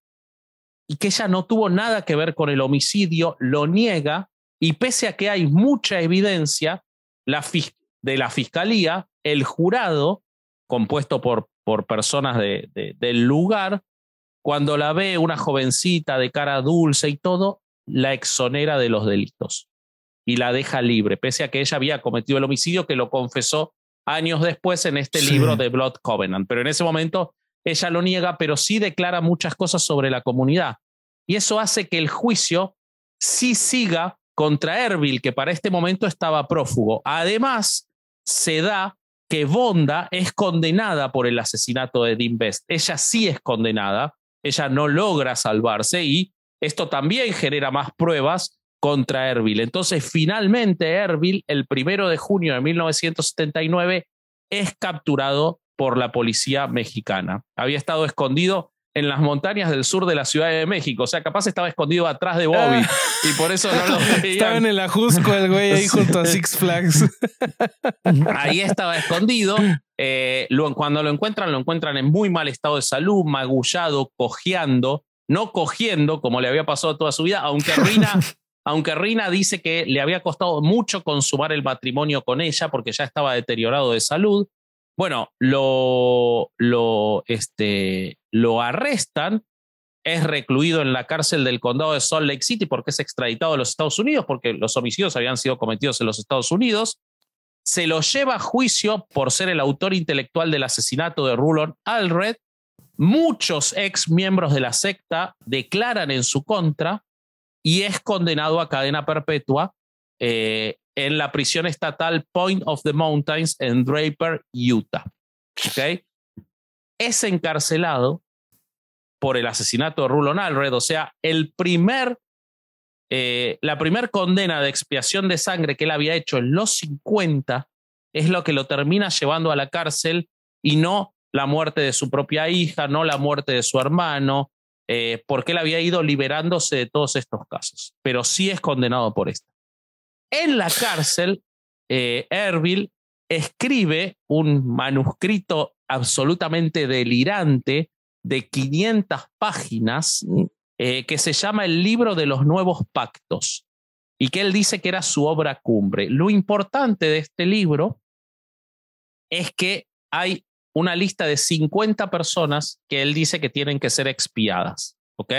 y que ella no tuvo nada que ver con el homicidio, lo niega, y pese a que hay mucha evidencia de la fiscalía, el jurado, compuesto por, por personas de, del lugar, cuando la ve una jovencita de cara dulce y todo, la exonera de los delitos y la deja libre, pese a que ella había cometido el homicidio que lo confesó años después en este libro de Blood Covenant. Pero en ese momento ella lo niega, pero sí declara muchas cosas sobre la comunidad. Y eso hace que el juicio sí siga contra Erbil, que para este momento estaba prófugo. Además, se da que Bonda es condenada por el asesinato de Dean Best. Ella sí es condenada, ella no logra salvarse y esto también genera más pruebas contra Erbil. Entonces, finalmente Erbil, el primero de junio de 1979, es capturado por la policía mexicana. Había estado escondido en las montañas del sur de la Ciudad de México. O sea, capaz estaba escondido atrás de Bobby ah. y por eso no lo [laughs] veían. Estaba en el ajusco el güey ahí junto a Six Flags. [laughs] Ahí estaba escondido. Eh, cuando lo encuentran, lo encuentran en muy mal estado de salud, magullado, cojeando, no cogiendo como le había pasado toda su vida, aunque [laughs] Rina aunque Rina dice que le había costado mucho consumar el matrimonio con ella porque ya estaba deteriorado de salud. Bueno, lo, lo, este, lo arrestan, es recluido en la cárcel del condado de Salt Lake City porque es extraditado a los Estados Unidos, porque los homicidios habían sido cometidos en los Estados Unidos. Se lo lleva a juicio por ser el autor intelectual del asesinato de Rulon Alred. Muchos ex miembros de la secta declaran en su contra y es condenado a cadena perpetua eh, en la prisión estatal Point of the Mountains en Draper, Utah. Es encarcelado por el asesinato de Rulon Alred, o sea, eh, la primer condena de expiación de sangre que él había hecho en los 50 es lo que lo termina llevando a la cárcel y no la muerte de su propia hija, no la muerte de su hermano, eh, porque él había ido liberándose de todos estos casos, pero sí es condenado por esto. En la cárcel, eh, escribe un manuscrito absolutamente delirante de 500 páginas eh, que se llama El libro de los nuevos pactos y que él dice que era su obra cumbre. Lo importante de este libro es que hay una lista de 50 personas que él dice que tienen que ser expiadas, ¿ok?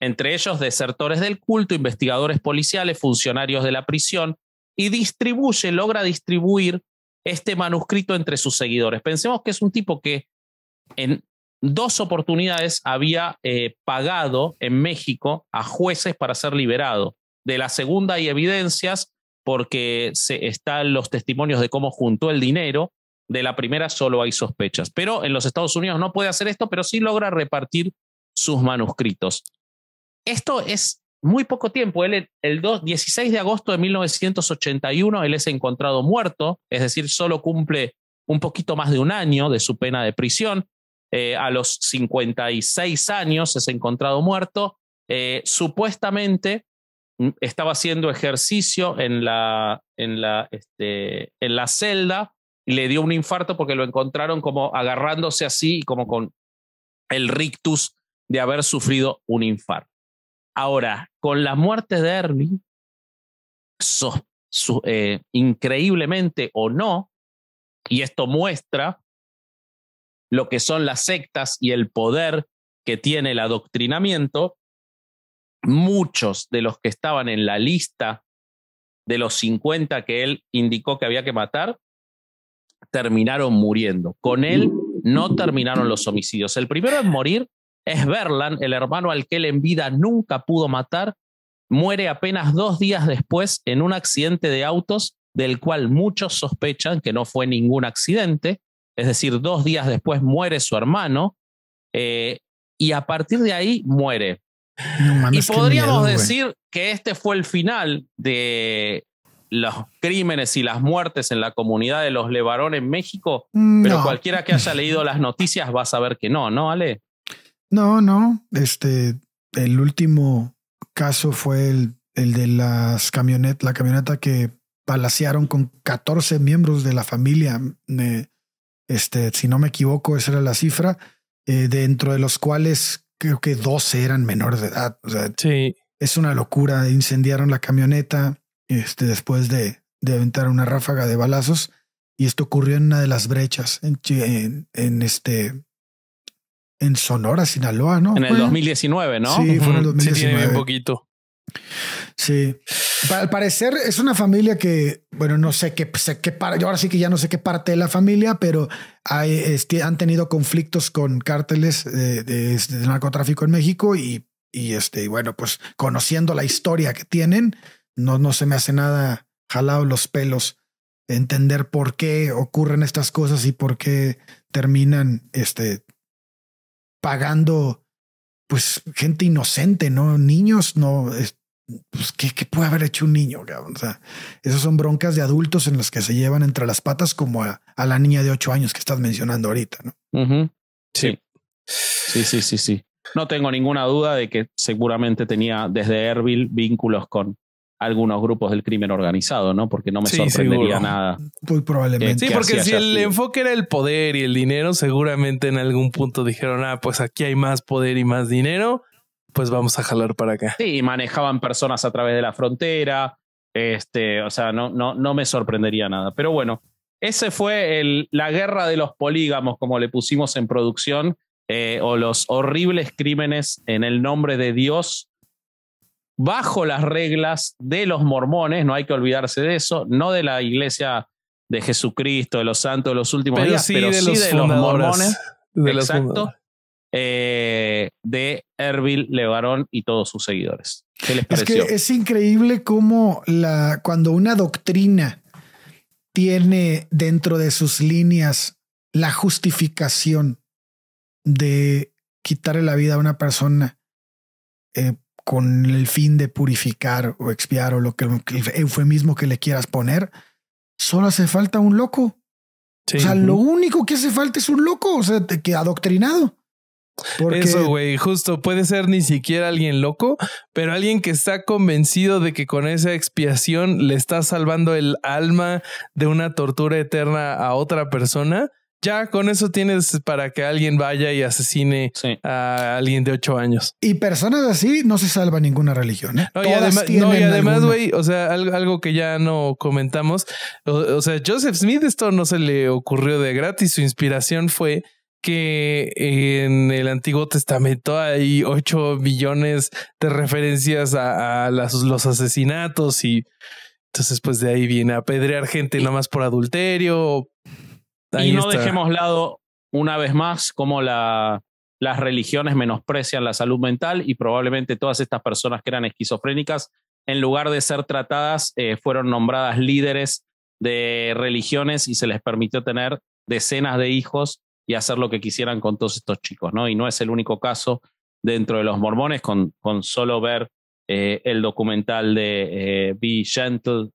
Entre ellos desertores del culto, investigadores policiales, funcionarios de la prisión, y distribuye, logra distribuir este manuscrito entre sus seguidores. Pensemos que es un tipo que en dos oportunidades había eh, pagado en México a jueces para ser liberado. De la segunda hay evidencias porque se están los testimonios de cómo juntó el dinero de la primera solo hay sospechas, pero en los Estados Unidos no puede hacer esto, pero sí logra repartir sus manuscritos. Esto es muy poco tiempo. el 16 de agosto de 1981, él es encontrado muerto, es decir, solo cumple un poquito más de un año de su pena de prisión. Eh, a los 56 años es encontrado muerto. Eh, supuestamente mm, estaba haciendo ejercicio en la, en la, este, en la celda y le dio un infarto porque lo encontraron como agarrándose así y como con el rictus de haber sufrido un infarto. Ahora, con la muerte de Ernie, eh, increíblemente o no, y esto muestra lo que son las sectas y el poder que tiene el adoctrinamiento, muchos de los que estaban en la lista de los 50 que él indicó que había que matar, terminaron muriendo. Con él no terminaron los homicidios. El primero en morir es Berlan, el hermano al que él en vida nunca pudo matar, muere apenas dos días después en un accidente de autos del cual muchos sospechan que no fue ningún accidente, es decir, dos días después muere su hermano eh, y a partir de ahí muere. y podríamos decir que este fue el final de los crímenes y las muertes en la comunidad de los Levarón en México, pero cualquiera que haya leído las noticias va a saber que no, ¿no, Ale? No, no. Este, el último caso fue el, el de las camionetas, la camioneta que palaciaron con 14 miembros de la familia. Mm, eh, este, si no me equivoco, esa era la cifra, eh, dentro de los cuales creo que 12 eran menores de edad. sí. Es una locura. Incendiaron la camioneta este, después de, de aventar una ráfaga de balazos. Y esto ocurrió en una de las brechas, en, en, este, en Sonora, Sinaloa, ¿no? En el 2019, ¿no? Sí, fue en el 2019. Sí, poquito. Sí. Al parecer es una familia que, bueno, no sé qué, sé qué yo ahora sí que ya no sé qué parte de la familia, pero hay, este, han tenido conflictos con cárteles de, este, narcotráfico en México y, y este, y bueno, pues conociendo la historia que tienen, no, no se me hace nada jalado los pelos entender por qué ocurren estas cosas y por qué terminan este, pagando pues gente inocente, ¿no? Niños, no, pues, ¿qué, puede haber hecho un niño? O esas son broncas de adultos en las que se llevan entre las patas como a, la niña de ocho años que estás mencionando ahorita, ¿no? Sí. Sí, sí, sí, sí. No tengo ninguna duda de que seguramente tenía desde Erbil vínculos con, algunos grupos del crimen organizado, ¿no? Porque no me sorprendería nada. Muy probablemente. sí, porque si el enfoque era el poder y el dinero, seguramente en algún punto dijeron, ah, pues aquí hay más poder y más dinero, pues vamos a jalar para acá. Sí, manejaban personas a través de la frontera, este, o sea, no, no, no me sorprendería nada. Pero bueno, ese fue el, la guerra de los polígamos, como le pusimos en producción, eh, o los horribles crímenes en el nombre de Dios bajo las reglas de los mormones, no hay que olvidarse de eso, no de la iglesia de Jesucristo, de los santos de los últimos días, pero sí de los mormones. exacto. Eh, de Erbil Levarón y todos sus seguidores. Es que es increíble cómo la, cuando una doctrina tiene dentro de sus líneas la justificación de quitarle la vida a una persona eh, con el fin de purificar o expiar o lo que el eufemismo que le quieras poner, solo hace falta un loco. o sea, lo único que hace falta es un loco, o sea, que adoctrinado. por Eso, güey, justo puede ser ni siquiera alguien loco, pero alguien que está convencido de que con esa expiación le está salvando el alma de una tortura eterna a otra persona ya con eso tienes para que alguien vaya y asesine a alguien de ocho años. Y personas así no se salva ninguna religión. ¿eh? No, y además, güey, o sea, algo, que ya no comentamos. O, sea, Joseph Smith esto no se le ocurrió de gratis. Su inspiración fue que en el Antiguo Testamento hay ocho millones de referencias a, los asesinatos y entonces pues de ahí viene a apedrear gente nomás por adulterio y no dejemos lado una vez más cómo las religiones menosprecian la salud mental y probablemente todas estas personas que eran esquizofrénicas, en lugar de ser tratadas, eh, fueron nombradas líderes de religiones y se les permitió tener decenas de hijos y hacer lo que quisieran con todos estos chicos, ¿no? Y no es el único caso dentro de los mormones, con, solo ver eh, el documental de eh, Be Gentle,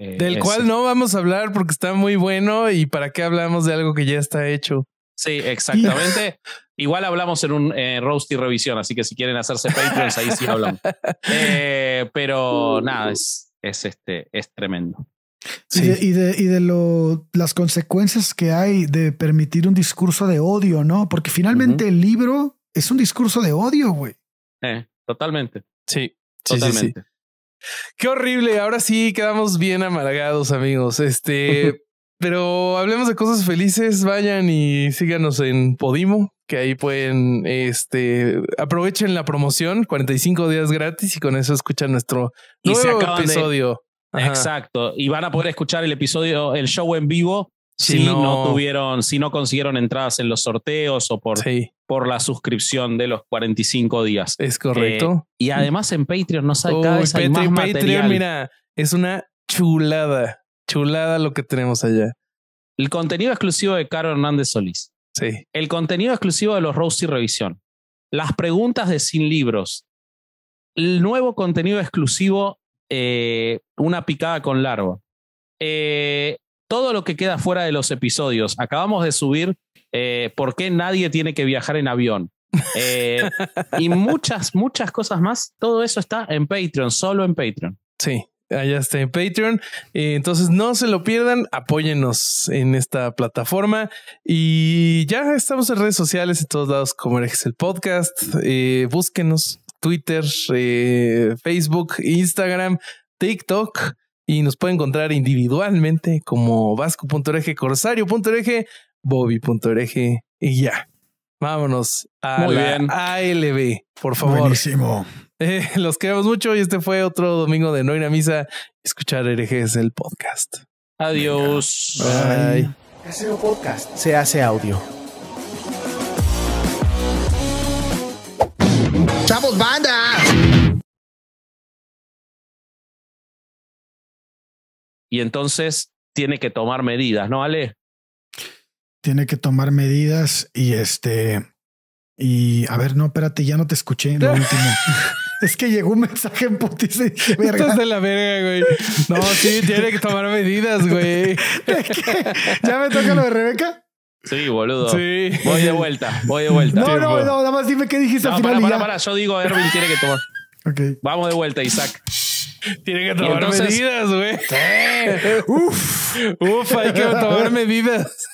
eh, Del cual no vamos a hablar porque está muy bueno y para qué hablamos de algo que ya está hecho. Sí, [laughs] exactamente. Igual hablamos en un eh, roast y revisión, así que si quieren hacerse Patreons, ahí sí hablamos. [laughs] Eh, pero uh. nada, es, es, este, es tremendo. Sí. Y de, y de, lo, las consecuencias que hay de permitir un discurso de odio, ¿no? Porque finalmente el libro es un discurso de odio, güey. Eh, totalmente. Sí, totalmente. Qué horrible. Ahora sí quedamos bien amargados, amigos. Este, [laughs] pero hablemos de cosas felices. Vayan y síganos en Podimo, que ahí pueden, este, aprovechen la promoción, 45 días gratis y con eso escuchan nuestro episodio. Exacto. Y van a poder escuchar el episodio, el show en vivo si, no, tuvieron, si no consiguieron entradas en los sorteos o por, por la suscripción de los 45 días. Es correcto. Eh, y además en Patreon no sale cada vez hay más Patreon, mira, es una chulada, chulada lo que tenemos allá. El contenido exclusivo de Caro Hernández Solís. Sí. El contenido exclusivo de los y Revisión. Las preguntas de Sin Libros. El nuevo contenido exclusivo, eh, una picada con Largo. Eh, todo lo que queda fuera de los episodios. Acabamos de subir eh, por qué nadie tiene que viajar en avión. Eh, y muchas, muchas cosas más. Todo eso está en Patreon, solo en Patreon. Sí, allá está en Patreon. Eh, entonces no se lo pierdan, apóyennos en esta plataforma. Y ya estamos en redes sociales en todos lados como eres el podcast. búsquenos Twitter, Facebook, Instagram, TikTok y nos puede encontrar individualmente como vasco.ereje, corsario.ereje, bobby.ereje y ya. Vámonos a la ALB, por favor. Buenísimo. [laughs] Eh, los queremos mucho y este fue otro domingo de No ir a misa. Escuchar herejes el podcast. Adiós. se hace audio. ¡Chavos, banda! y entonces tiene que tomar medidas, ¿no, Ale? Tiene que tomar medidas y este. Y a ver, no, espérate, ya no te escuché lo [laughs] último. [laughs] Es que llegó un mensaje en putis. y de la verga, güey. No, sí, [laughs] tiene que tomar medidas, güey. ¿Ya me toca lo de Rebeca? Sí, boludo. Sí. Voy de vuelta, voy de vuelta. No, no, no, nada más dime qué dijiste al final. Para, para, para, yo digo, Erwin tiene que tomar. Ok. Vamos de vuelta, Isaac. Tiene que tomar medidas, güey. Uf. [laughs] Uf, hay que tomar medidas.